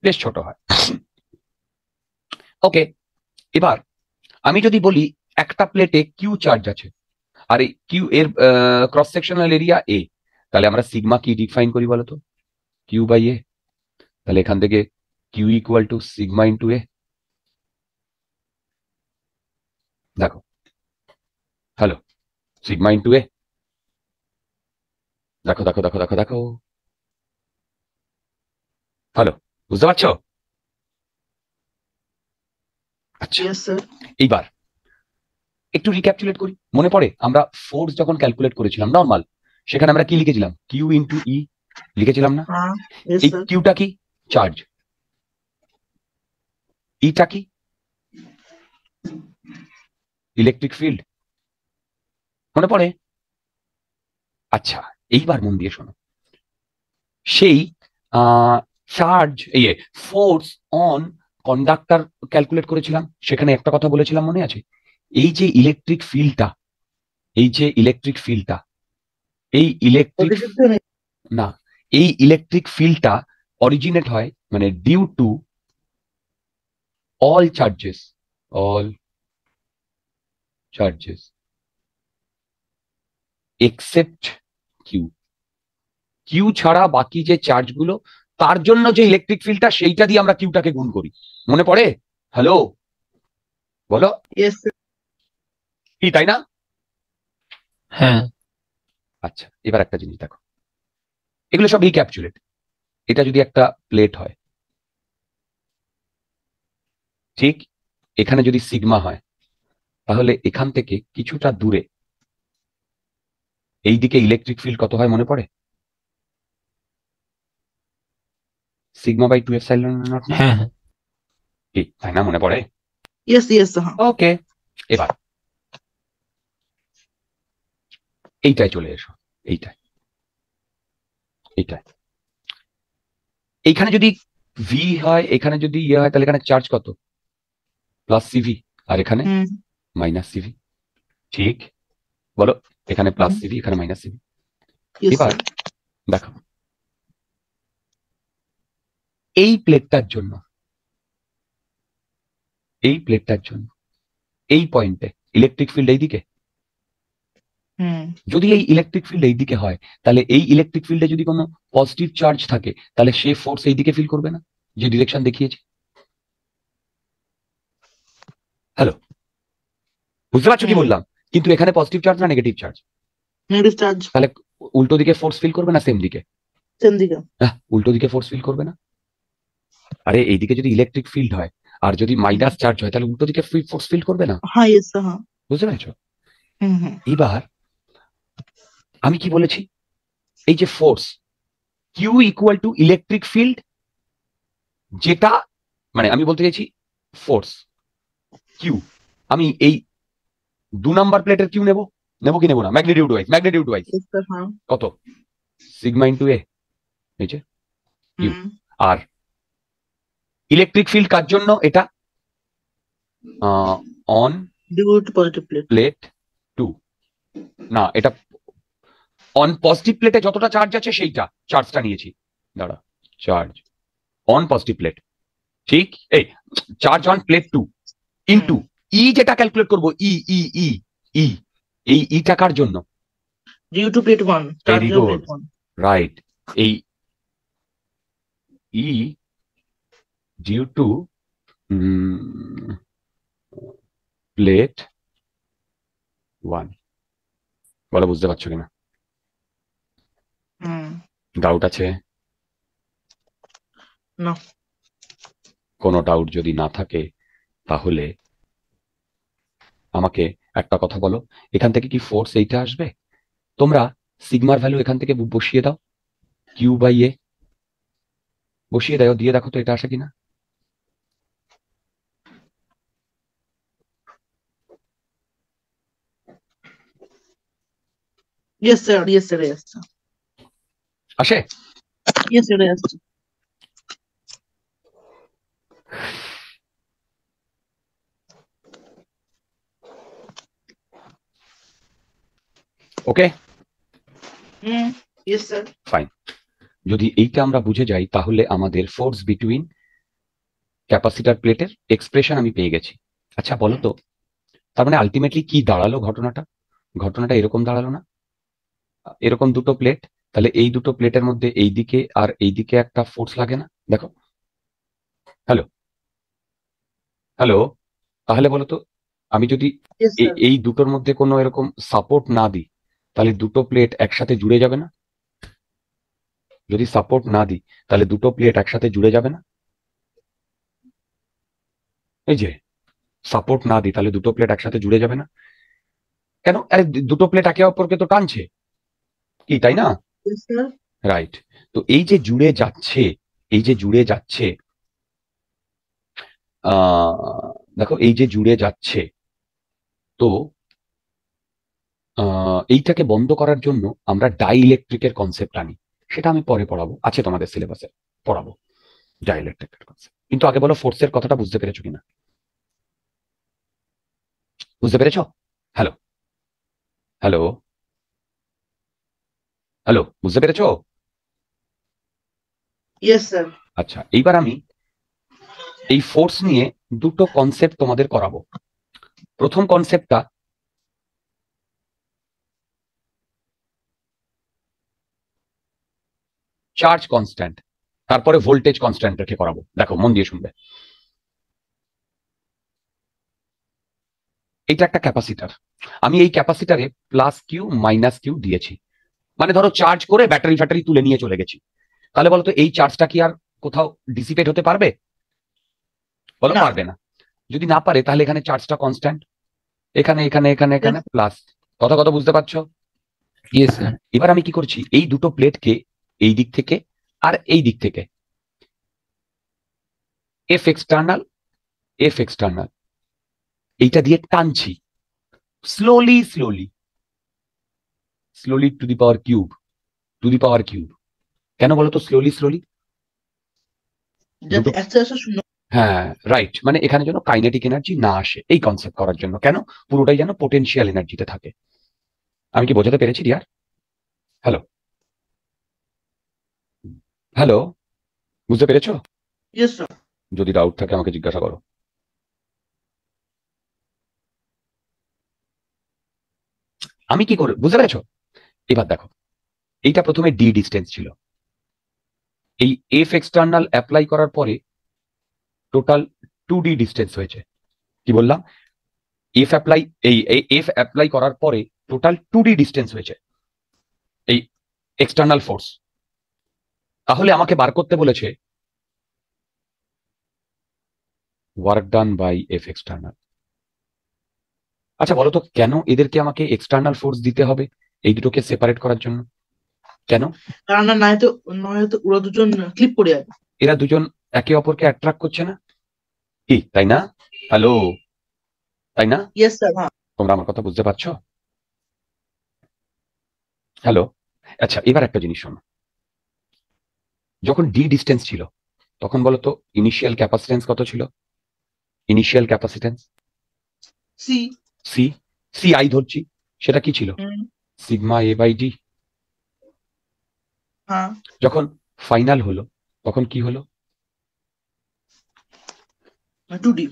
বেশ ছোট হয় ওকে এবার আমি যদি বলি একটা প্লেটে কিউ চার্জ আছে আর এই কিউ এর ক্রস সেকশনাল এরিয়া এ তাহলে আমরা সিগমা কি ডিফাইন করি বলতো কিউ বাই এ তাহলে এখান থেকে Q equal to sigma into A দেখো হ্যালো সিগমা ইন্টু এ দেখো দেখো দেখো দেখো দেখো হ্যালো বুঝতে পারছ আচ্ছা, এইবার একটু রিক্যাপচুলেট করি মনে পড়ে আমরা ফোর্স যখন ক্যালকুলেট করেছিলাম নর্মাল সেখানে আমরা কি লিখেছিলাম কিউ ইন্টু ই লিখেছিলাম না হ্যাঁ, এই কিউটা কি চার্জ ইটা e কি ইলেকট্রিক ফিল্ড মনে পড়ে আচ্ছা এইবার মন দিয়ে শোনো সেই চার্জ ইয়ে ফোর্স অন কন্ডাক্টর ক্যালকুলেট করেছিলাম সেখানে একটা কথা বলেছিলাম মনে আছে এই যে ইলেকট্রিক ফিল্ডটা এই যে ইলেকট্রিক ফিল্ডটা এই ইলেকট্রিক না এই ইলেকট্রিক ফিল্ডটা অরিজিনেট হয় মানে due to all charges all charges except Q Q ছাড়া বাকি যে চার্জগুলো তার জন্য যে ইলেকট্রিক ফিল্ডটা সেইটা দিয়ে আমরা কিউটাকে গুণ করি মনে পড়ে হ্যালো বলো কি তাই না হ্যাঁ আচ্ছা এবার একটা জিনিস দেখো এগুলো সব রিক্যাপচুলেট এটা যদি একটা প্লেট হয় ঠিক এখানে যদি সিগমা হয় তাহলে এখান থেকে কিছুটা দূরে এইদিকে ইলেকট্রিক ফিল্ড কত হয় মনে পড়ে sigma by two F naught হ্যাঁ, হ্যাঁ। তাই না মনে পড়ে ওকে হ্যাঁ। এবার এইটাই চলে এসো এইটাই এইটাই এইখানে যদি ভি হয় এখানে যদি ইয়ে হয় তাহলে এখানে চার্জ কত প্লাস সিভি আর এখানে মাইনাস সিভি ঠিক বলো এখানে প্লাস সিভি এখানে মাইনাস সিভি এবার দেখো এই প্লেটটার জন্য এই প্লেটটার জন্য এই পয়েন্টে ইলেকট্রিক ফিল্ড এইদিকে যদি এই ইলেকট্রিক ফিল্ড এইদিকে হয় তাহলে এই ইলেকট্রিক ফিল্ডে যদি কোনো পজিটিভ চার্জ থাকে তাহলে সে ফোর্স এইদিকে ফিল করবে না যে ডিরেকশন দেখিয়েছে হ্যালো বুঝতে পারছো কি বললাম কিন্তু এখানে পজিটিভ চার্জ না নেগেটিভ চার্জ নেগেটিভ চার্জ তাহলে উল্টো দিকে ফোর্স ফিল করবে না সেম দিকে সেম দিকে উল্টো দিকে ফোর্স ফিল করবে না আরে এইদিকে যদি ইলেকট্রিক ফিল্ড হয় আর যদি মাইনাস চার্জ হয় তাহলে উল্টো দিকে ফোর্স ফিল করবে না হ্যাঁ হ্যাঁ यस বুঝতে পেরেছো এবার আমি কি বলেছি এই যে force Q equal to electric field যেটা মানে আমি বলতে চাইছি ফোর্স কিউ আমি এই দু নাম্বার প্লেটের কিউ নেব নেব কি নেব না ম্যাগনিটিউড ওয়াইজ ম্যাগনিটিউড ওয়াইজ কত সিগমা ইনটু এ নিচে কিউ আর ইলেকট্রিক ফিল্ড কার জন্য এটা অন প্লেট টু না এটা অন পজিটিভ প্লেটে যতটা চার্জ আছে সেইটা চার্জটা নিয়েছি দাঁড়া চার্জ অন পজিটিভ প্লেট ঠিক এই charge on plate two into E e যেটা ক্যালকুলেট করব ই ই ই ই এই ই e টাকার জন্য ডিউ টু প্লেট 1 রাইট এই ই ডিউ টু প্লেট 1 বলা বুঝতে পারছো কিনা হুম ডাউট আছে না কোনো ডাউট যদি না থাকে তাহলে আমাকে একটা কথা বলো এখান থেকে কি ফোর্স এইটা আসবে তোমরা সিগমার ভ্যালু এখান থেকে বসিয়ে দাও কিউ বাই এ বসিয়ে দাও দিয়ে দেখো তো এটা আসে কিনা আসে ওকে ফাইন যদি এইটা আমরা বুঝে যাই তাহলে আমাদের ফোর্স বিটুইন ক্যাপাসিটার প্লেটের এক্সপ্রেশন আমি পেয়ে গেছি আচ্ছা বলো তো তার মানে আলটিমেটলি কি দাঁড়ালো ঘটনাটা ঘটনাটা এরকম দাঁড়ালো না এরকম দুটো প্লেট তাহলে এই দুটো প্লেটের মধ্যে এই দিকে আর এই দিকে একটা ফোর্স লাগে না দেখো হ্যালো হ্যালো তাহলে বলো তো আমি যদি এই দুটোর মধ্যে কোনো এরকম সাপোর্ট না দিই তাহলে দুটো প্লেট একসাথে জুড়ে যাবে না যদি সাপোর্ট না দিই তাহলে দুটো প্লেট একসাথে জুড়ে যাবে না এই যে সাপোর্ট না দিই তাহলে দুটো প্লেট একসাথে জুড়ে যাবে না কেন আরে দুটো প্লেট একে অপরকে তো টানছে কি তাই না রাইট তো এই যে জুড়ে যাচ্ছে এই যে জুড়ে যাচ্ছে দেখো এই যে জুড়ে যাচ্ছে তো এইটাকে বন্ধ করার জন্য আমরা ডাইলেকট্রিকের কনসেপ্ট আনি সেটা আমি পরে পড়াবো আছে তোমাদের সিলেবাসে পড়াবো ডাইইলেকট্রিকের কনসেপ্ট কিন্তু আগে বলো ফোর্সের কথাটা বুঝতে পেরেছো কিনা বুঝতে পেরেছ হ্যালো হ্যালো হ্যালো বুঝতে পেরেছ আচ্ছা এইবার আমি এই ফোর্স নিয়ে দুটো কনসেপ্ট তোমাদের করাবো প্রথম কনসেপ্টটা চার্জ কনস্ট্যান্ট তারপরে ভোল্টেজ কনস্ট্যান্ট রেখে করাবো দেখো মন দিয়ে শুনবে এটা একটা ক্যাপাসিটার আমি এই ক্যাপাসিটারে প্লাস কিউ মাইনাস কিউ দিয়েছি মানে ধরো চার্জ করে ব্যাটারি ফ্যাটারি তুলে নিয়ে চলে গেছি তাহলে বলতো এই চার্জটা কি আর কোথাও ডিসিপেট হতে পারবে বলো পারবে না যদি না পারে তাহলে এখানে চার্জটা কনস্ট্যান্ট এখানে এখানে এখানে এখানে প্লাস কথা কথা বুঝতে পারছো ইয়েস এবার আমি কি করছি এই দুটো প্লেটকে এই দিক থেকে আর এই দিক থেকে এফ এক্সটার্নাল এফ এক্সটার্নাল এইটা দিয়ে টানছি slowly slowly slowly to the power cube to the power cube কেন বলতো স্লোলি স্লোলি হ্যাঁ রাইট মানে এখানে যেন কাইনেটিক এনার্জি না আসে এই কনসেপ্ট করার জন্য কেন পুরোটাই যেন পোটেন্সিয়াল এনার্জিতে থাকে আমি কি বোঝাতে পেরেছি ডিয়ার হ্যালো হ্যালো বুঝতে পেরেছো যদি ডাউট থাকে আমাকে জিজ্ঞাসা করো আমি কি করে বুঝতে পেরেছো এবার দেখো এইটা প্রথমে ডি ডিস্টেন্স ছিল এই এফ এক্সটার্নাল অ্যাপ্লাই করার পরে টোটাল টু ডি ডিস্টেন্স হয়েছে কি বললাম এফ অ্যাপ্লাই এই এফ অ্যাপ্লাই করার পরে টোটাল টু ডি ডিস্টেন্স হয়েছে এই এক্সটার্নাল ফোর্স তাহলে আমাকে বার করতে বলেছে work done by F external আচ্ছা বলো তো কেন এদেরকে আমাকে এক্সটার্নাল ফোর্স দিতে হবে এই দুটোকে সেপারেট করার জন্য কেন কারণ নয়তো নয়তো ওরা দুজন ক্লিপ পড়ে যাবে এরা দুজন একে অপরকে অ্যাট্রাক্ট করছে না কি তাই না হ্যালো তাই না ইয়েস স্যার তোমরা আমার কথা বুঝতে পারছো হ্যালো আচ্ছা এবার একটা জিনিস শোনো যখন ডি ডিস্টেন্স ছিল তখন বলতো ইনিশিয়াল ক্যাপাসিটেন্স কত ছিল initial capacitance C C C I ধরছি সেটা কি ছিল সিগমা এ বাই ডি যখন ফাইনাল হলো তখন কি হলো টু মানে ডি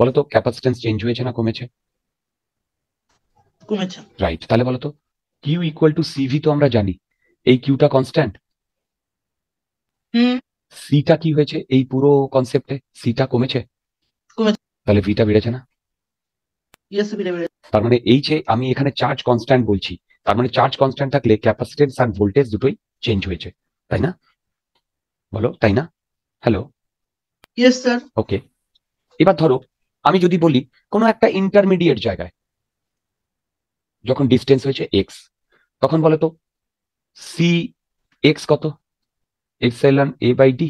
বলতো ক্যাপাসিটেন্স চেঞ্জ হয়েছে না কমেছে কমেছে রাইট তাহলে বলতো কিউ ইকুয়াল টু সিভি তো আমরা জানি এই কিউটা কনস্ট্যান্ট সিটা কি হয়েছে এই পুরো কনসেপ্টে সিটা কমেছে তাহলে ভিটা বেড়েছে না তার মানে এই যে আমি এখানে চার্জ কনস্ট্যান্ট বলছি তার মানে চার্জ কনস্ট্যান্ট থাকলে ক্যাপাসিটেন্স আর ভোল্টেজ দুটোই চেঞ্জ হয়েছে তাই না বলো তাই না হ্যালো ইয়েস স্যার ওকে এবার ধরো আমি যদি বলি কোনো একটা ইন্টারমিডিয়েট জায়গায় যখন ডিস্টেন্স হয়েছে এক্স তখন বলো তো সি এক্স কত epsilon A by D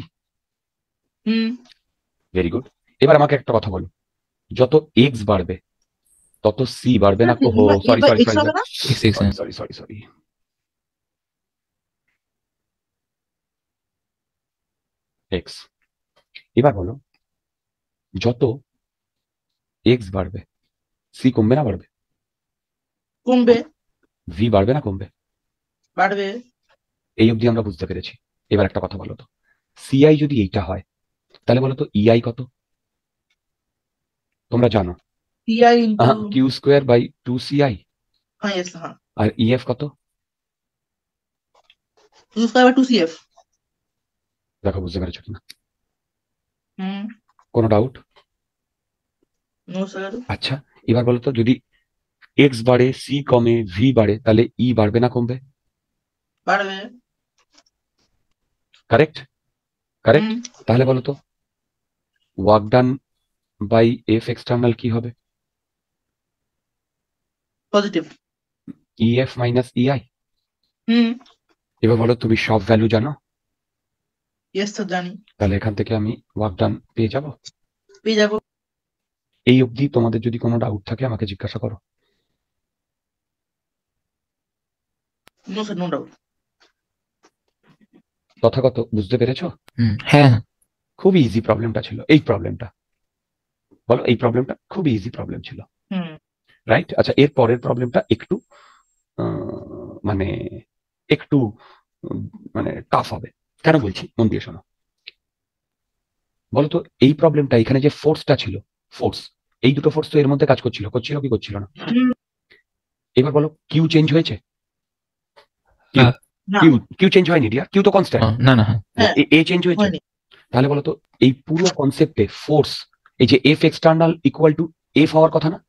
very good এবার আমাকে একটা কথা বলো যত এক্স বাড়বে তত সি বাড়বে না কো sorry sorry sorry sorry sorry sorry X এবার বলো যত এক্স বাড়বে সি কমবে না বাড়বে কমবে ভি বাড়বে না কমবে বাড়বে এই অবধি আমরা বুঝতে পেরেছি এবার একটা কথা বলো তো সিআই যদি এইটা হয় তাহলে বলো তো ইআই e কত তোমরা জানো Q square by two CI আর ইএফ e কত e দেখো বুঝতে পেরেছো কিনা কোনো ডাউট আচ্ছা এবার বলো তো যদি এক্স বাড়ে সি কমে ভি বাড়ে তাহলে ই বাড়বে না কমবে বাড়বে কারেক্ট কারেক্ট mm. তাহলে বলো তো work done by F external কি হবে positive EF minus I hmm এবার বলো তুমি সব ভ্যালু জানো ইয়েস তো জানি তাহলে এখান থেকে আমি ওয়ার্ক ডান পেয়ে যাব পেয়ে যাব এই অবধি তোমাদের যদি কোনো ডাউট থাকে আমাকে জিজ্ঞাসা করো no sir no doubt Tathagata বুঝতে পেরেছো হ্যাঁ খুবই ইজি প্রবলেমটা ছিল এই প্রবলেমটা বলো এই প্রবলেমটা খুবই ইজি প্রবলেম ছিল রাইট আচ্ছা এর পরের প্রবলেমটা একটু মানে একটু মানে টাফ হবে কেন বলছি মন দিয়ে শোনো বলতো এই প্রবলেমটা এখানে যে ফোর্সটা ছিল ফোর্স এই দুটো ফোর্স তো এর মধ্যে কাজ করছিল করছিল কি করছিল না এবার বলো কিউ চেঞ্জ হয়েছে কিউ কিউ চেঞ্জ হয়নি ডিয়ার কিউ তো কনস্ট্যান্ট না না হ্যাঁ। হ্যাঁ, এ চেঞ্জ হয়েছে তাহলে বলতো এই পুরো কনসেপ্টে ফোর্স এই যে F external equal to F হওয়ার কথা না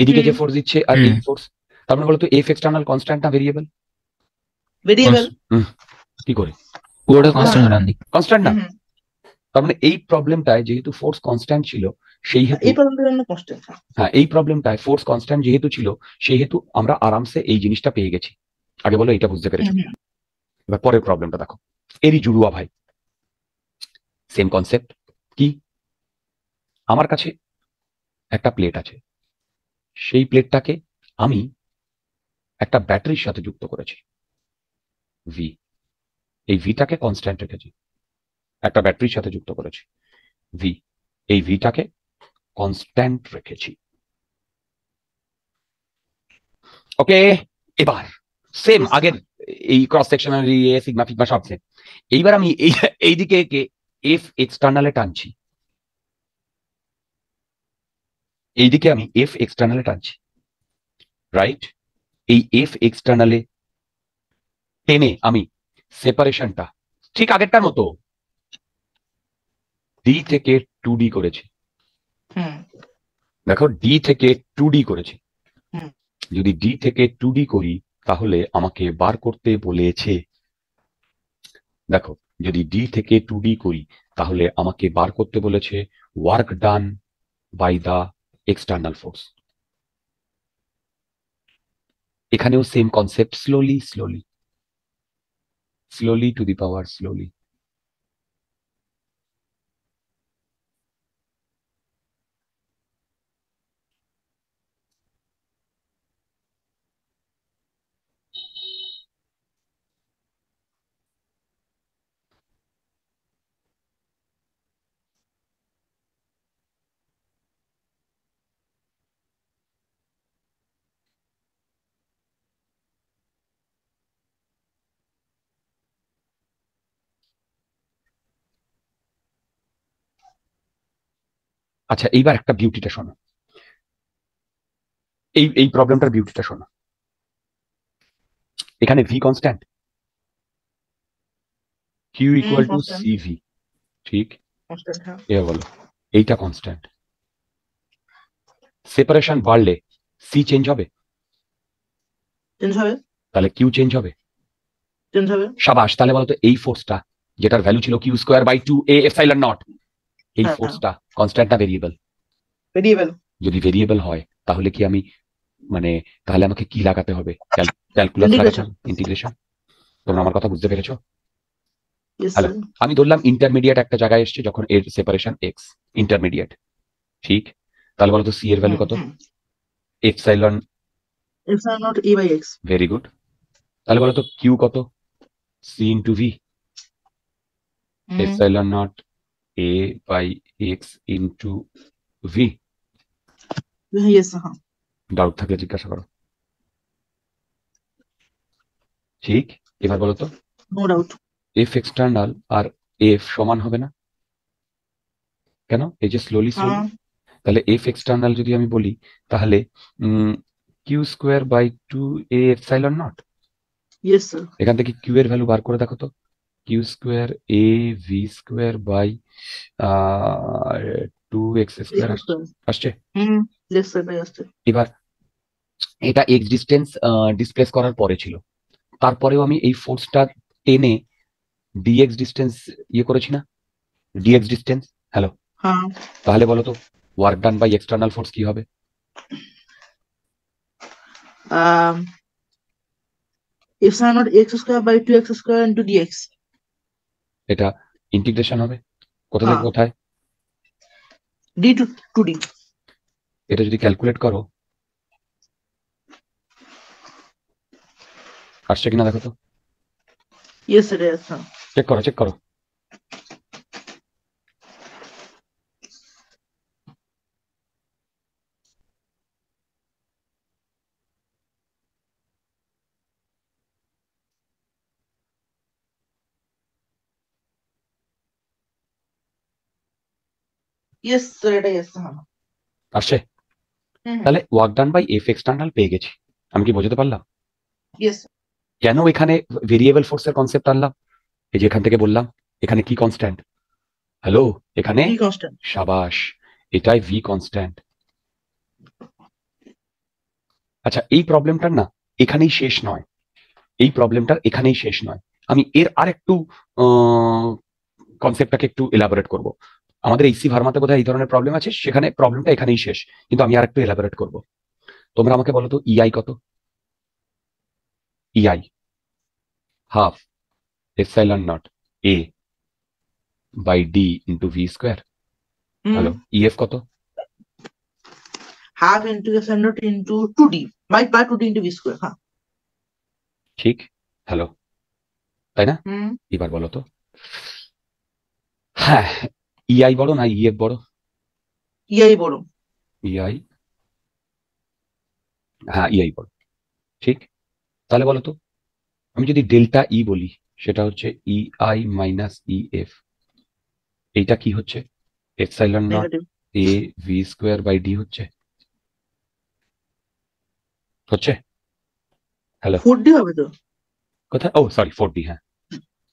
এদিকে যে ফোর্স দিচ্ছে আর এই ফোর্স তার মানে বলতো এফ এক্সটার্নাল কনস্ট্যান্ট না ভেরিয়েবল ভেরিয়েবল কি করে পুরোটা কনস্ট্যান্ট রান্দি কনস্ট্যান্ট না তার মানে এই প্রবলেমটায় যেহেতু ফোর্স কনস্ট্যান্ট ছিল সেই হ্যাঁ, হেতু এই প্রবলেমটা এই প্রবলেমটায় ফোর্স কনস্ট্যান্ট যেহেতু ছিল সেই হেতু আমরা আরামসে এই জিনিসটা পেয়ে গেছি আগে বলো এটা বুঝতে পেরেছো এবার পরের প্রবলেমটা দেখো এরই জুড়ুয়া ভাই সেম কনসেপ্ট কি আমার কাছে একটা প্লেট আছে সেই প্লেটটাকে আমি একটা ব্যাটারির সাথে যুক্ত করেছি ভি এই ভিটাকে কনস্ট্যান্ট রেখেছি একটা ব্যাটারির সাথে যুক্ত করেছি ভি এই ভিটাকে কনস্ট্যান্ট রেখেছি ওকে এবার সেম আগের এই ক্রস সেকশনাল ইয়ে সিগমা ফিগমা সব সেম এইবার আমি এই এইদিকে এফ এক্সটার্নালে টানছি এইদিকে আমি এফ এক্সটার্নালে টানছি রাইট এই এফ এক্সটার্নালে টেনে আমি সেপারেশনটা ঠিক আগেরটার মতো ডি থেকে টু ডি করেছি দেখো ডি থেকে টু ডি করেছি যদি ডি থেকে টু ডি করি তাহলে আমাকে বার করতে বলেছে দেখো যদি ডি থেকে টু ডি করি তাহলে আমাকে বার করতে বলেছে work done by the external force এখানেও same concept slowly slowly slowly to the power slowly আচ্ছা এইবার একটা বিউটিটা শোনো এই এই প্রবলেমটার বিউটিটা শোনো এখানে V constant Q equal to CV ঠিক হ্যাঁ। এটা বলো এইটা কনস্ট্যান্ট সেপারেশন বাড়লে সি চেঞ্জ হবে তাহলে কিউ চেঞ্জ হবে সাবাস তাহলে বলতো এই ফোর্সটা যেটার ভ্যালু ছিল Q square by two A R naught এই ফোর্সটা হ্যাঁ, হ্যাঁ। কনস্ট্যান্ট না ভেরিয়েবল যদি ভেরিয়েবল হয় তাহলে কি আমি মানে তাহলে আমাকে কি লাগাতে হবে ক্যালকুলাস লাগাতে ইন্টিগ্রেশন তোমরা আমার কথা বুঝতে পেরেছো আমি ধরলাম ইন্টারমিডিয়েট একটা জায়গায় এসছে যখন এর সেপারেশন এক্স ইন্টারমিডিয়েট ঠিক তাহলে বলো তো সি এর ভ্যালু কত এপসাইলন ভেরি গুড তাহলে বলো তো কিউ কত C into V epsilon naught a by x into v doubt থাকলে জিজ্ঞাসা করো ঠিক এবার বলো তো নো ডাউট এফ এক্সটার্নাল আর এফ সমান হবে না কেন এই যে স্লোলি হ্যাঁ। স্লোলি তাহলে f এক্সটার্নাল যদি আমি বলি তাহলে Q square by two A epsilon naught এখান থেকে কিউ এর ভ্যালু বার করে দেখো তো Q square A V square by two X square আসছে এবার এটা এক্স ডিস্টেন্স ডিসপ্লেস করার পরে ছিল তারপরেও আমি এই ফোর্সটা টেনে ডিএক্স ডিস্টেন্স ইয়ে করেছি না ডিএক্স ডিস্টেন্স হ্যালো তাহলে বলো তো work done by external force কি হবে if not x square by 2x square into dx এটা ইন্টিগ্রেশন হবে কোথা থেকে হ্যাঁ। কোথায় ডি টু টু ডি এটা যদি ক্যালকুলেট করো আসছে কিনা দেখো তো চেক করো চেক করো ইয়েস স্যার এটা ইয়েস হ্যাঁ আসছে হ্যাঁ। তাহলে work done by F external পেয়ে গেছি আমি কি বোঝাতে পারলাম ইয়েস কেন এখানে ভেরিয়েবল ফোর্সের কনসেপ্ট আনলাম এই যে এখান থেকে বললাম এখানে কি কনস্ট্যান্ট হ্যালো এখানে সাবাস এটাই ভি কনস্ট্যান্ট আচ্ছা এই প্রবলেমটার না এখানেই শেষ নয় এই প্রবলেমটার এখানেই শেষ নয় আমি এর আর একটু কনসেপ্টটাকে একটু এলাবোরেট করবো আমাদের এইসি ভার্মাতে কোথায় এই ধরনের প্রবলেম আছে সেখানে প্রবলেমটা এখানেই শেষ কিন্তু আমি আর একটু এলাবোরেট করব তোমরা আমাকে বলো তো ইআই e কত EI half epsilon not A by D into V square hello EF কত half into epsilon naught into two D by by two D into V square হ্যাঁ ঠিক হ্যালো তাই না এবার বলো তো হ্যাঁ ইআই বড় না ইএফ বড় ইআই বড় ইআই হ্যাঁ ইআই বড় ঠিক তাহলে বলো তো আমি যদি ডেল্টা ই বলি সেটা হচ্ছে ইআই মাইনাস ইএফ এইটা কি হচ্ছে epsilon naught A V square by D হচ্ছে হচ্ছে হ্যালো ফোর ডি হবে তো কোথায় ও সরি ফোর ডি হ্যাঁ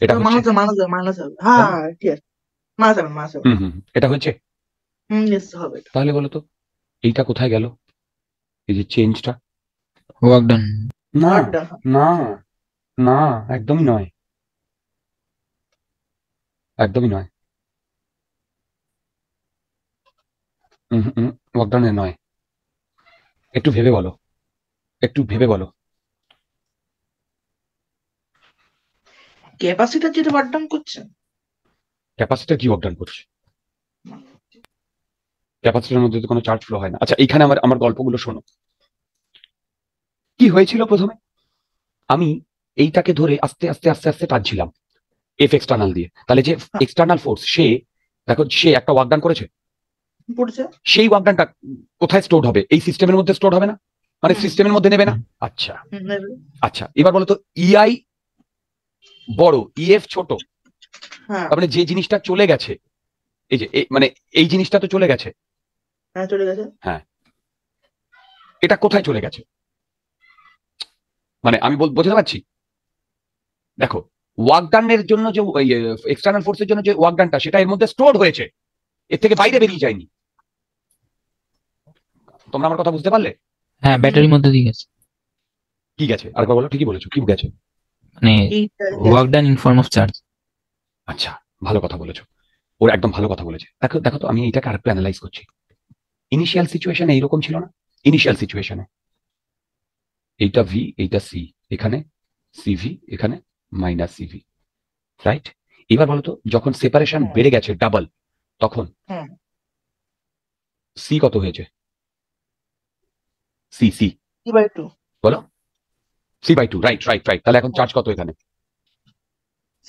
এটা মাইনাস মাইনাস হ্যাঁ ঠিক আছে হুম হুম এটা হয়েছে হুম হবে তাহলে বলো তো এইটা কোথায় গেল এই যে চেঞ্জটা ওয়ার্ক ডান না না না একদমই নয় একদমই নয় ওয়ার্ক নয় একটু ভেবে বলো একটু ভেবে বলো ক্যাপাসিটার যেটা বাট ডাউন করছেন ক্যাপাসিটার কি অবদান করছে ক্যাপাসিটার মধ্যে কোনো চার্জ ফ্লো হয় না আচ্ছা এখানে আমার আমার গল্পগুলো শোনো কি হয়েছিল প্রথমে আমি এইটাকে ধরে আস্তে আস্তে আস্তে আস্তে টানছিলাম এফ এক্সটার্নাল দিয়ে তাহলে যে এক্সটার্নাল হ্যাঁ। ফোর্স সে দেখো সে একটা ওয়াকডান করেছে সেই ওয়াকডানটা কোথায় স্টোর হবে এই সিস্টেমের মধ্যে স্টোর হবে না মানে সিস্টেমের হ্যাঁ। মধ্যে নেবে না হ্যাঁ। আচ্ছা আচ্ছা এবার বলো তো ইআই e বড় ইএফ e ছোট মানে যে জিনিসটা চলে গেছে এই যে মানে এই জিনিসটা তো চলে গেছে হ্যাঁ চলে গেছে হ্যাঁ এটা কোথায় চলে গেছে মানে আমি বোঝাতে পারছি দেখো ওয়াকডানের জন্য যে এক্সটার্নাল ফোর্সের জন্য যে ওয়াকডানটা সেটা এর মধ্যে স্টোর হয়েছে এর থেকে বাইরে বেরিয়ে যায়নি তোমরা আমার কথা বুঝতে পারলে হ্যাঁ ব্যাটারির মধ্যে দিয়ে গেছে কি গেছে আরেকবার বলো ঠিকই বলেছো কি গেছে মানে work done in form of charge আচ্ছা ভালো কথা বলেছো ওর একদম ভালো কথা বলেছে দেখো দেখো তো আমি এটাকে আরেকটু অ্যানালাইজ করছি ইনিশিয়াল সিচুয়েশনে এইরকম ছিল না ইনিশিয়াল সিচুয়েশনে এইটা ভি এইটা সি এখানে সিভি এখানে মাইনাস সিভি রাইট এবার বলতো যখন সেপারেশন হ্যাঁ। বেড়ে গেছে ডাবল তখন সি হ্যাঁ। কত হয়েছে সি সি বলো C by two right right right তাহলে এখন চার্জ হ্যাঁ। কত এখানে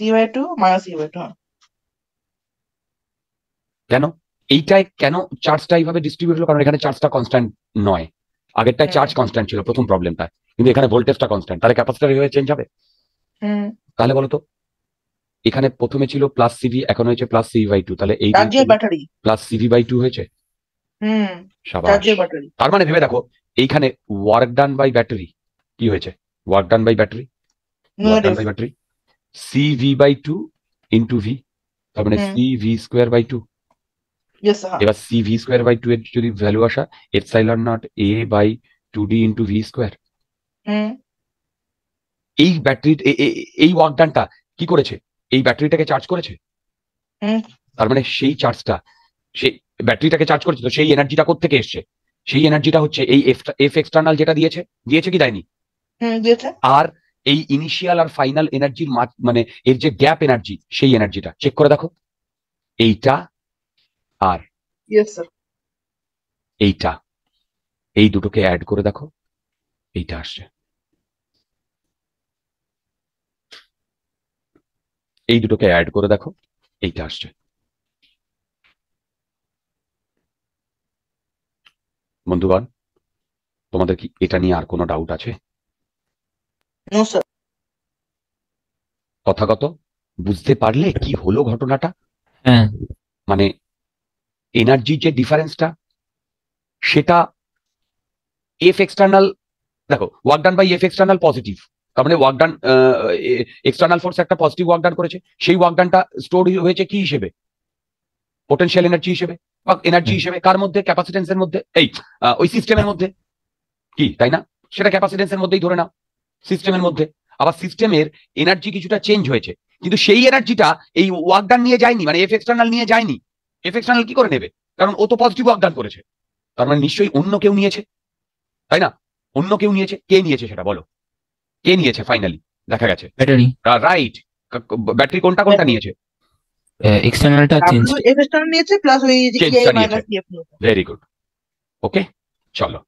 কেন এইটাই কেন চার্জটা এইভাবে ডিস্ট্রিবিউট হলো কারণ এখানে চার্জটা কনস্ট্যান্ট নয় আগেরটায় চার্জ কনস্ট্যান্ট ছিল প্রথম প্রবলেমটা কিন্তু এখানে ভোল্টেজটা কনস্ট্যান্ট তাহলে ক্যাপাসিটার এইভাবে চেঞ্জ হবে তাহলে বলতো এখানে প্রথমে ছিল প্লাস সিভি এখন হয়েছে প্লাস সিভি বাই টু তাহলে এই প্লাস সিভি বাই টু হয়েছে তার মানে ভেবে দেখো এইখানে ওয়ার্ক ডান বাই ব্যাটারি কি হয়েছে work done by battery work done by battery C V by two into V তার মানে C V square by two এবার C V square by two এর যদি ভ্যালু আসা epsilon not A by two D into V square এই ব্যাটারি এই ওয়াকডানটা কি করেছে এই ব্যাটারিটাকে চার্জ করেছে তার মানে সেই চার্জটা সেই ব্যাটারিটাকে চার্জ করেছে তো সেই এনার্জিটা থেকে এসছে সেই এনার্জিটা হচ্ছে এই এফ এক্সটার্নাল যেটা দিয়েছে দিয়েছে কি দেয়নি আর এই ইনিশিয়াল আর ফাইনাল এনার্জির মানে এর যে গ্যাপ এনার্জি সেই এনার্জিটা চেক করে দেখো এইটা আর এইটা এই দুটোকে অ্যাড করে দেখো এইটা আসছে এই দুটোকে অ্যাড করে দেখো এইটা আসছে বন্ধুগণ তোমাদের কি এটা নিয়ে আর কোনো ডাউট আছে তথাগত বুঝতে পারলে কি হলো ঘটনাটা হ্যাঁ। মানে এনার্জির যে ডিফারেন্সটা সেটা এফ এক্সটার্নাল দেখো work done by F external positive তার মানে ওয়ার্ক ডান এক্সটার্নাল ফোর্স একটা পজিটিভ ওয়ার্ক ডান করেছে সেই ওয়ার্ক ডানটা স্টোর হয়েছে কি হিসেবে পোটেনশিয়াল এনার্জি হিসেবে বা এনার্জি হিসেবে কার মধ্যে ক্যাপাসিটেন্সের মধ্যে এই ওই সিস্টেমের মধ্যে কি তাই না সেটা ক্যাপাসিটেন্সের মধ্যেই ধরে নাও সিস্টেমের মধ্যে আবার সিস্টেমের এনার্জি কিছুটা চেঞ্জ হয়েছে কিন্তু সেই এনার্জিটা এই ওয়াকডান নিয়ে যায়নি মানে এফ এক্সটার্নাল নিয়ে যায়নি এফ এক্সটার্নাল কি করে নেবে কারণ ও তো পজিটিভ ওয়াকডান করেছে তার মানে নিশ্চয়ই অন্য কেউ নিয়েছে তাই না অন্য কেউ নিয়েছে কে নিয়েছে সেটা বলো কে নিয়েছে ফাইনালি দেখা গেছে ব্যাটারি রাইট ব্যাটারি কোনটা কোনটা নিয়েছে এক্সটার্নালটা চেঞ্জ এক্সটার্নাল নিয়েছে প্লাস ওই ভেরি গুড ওকে চলো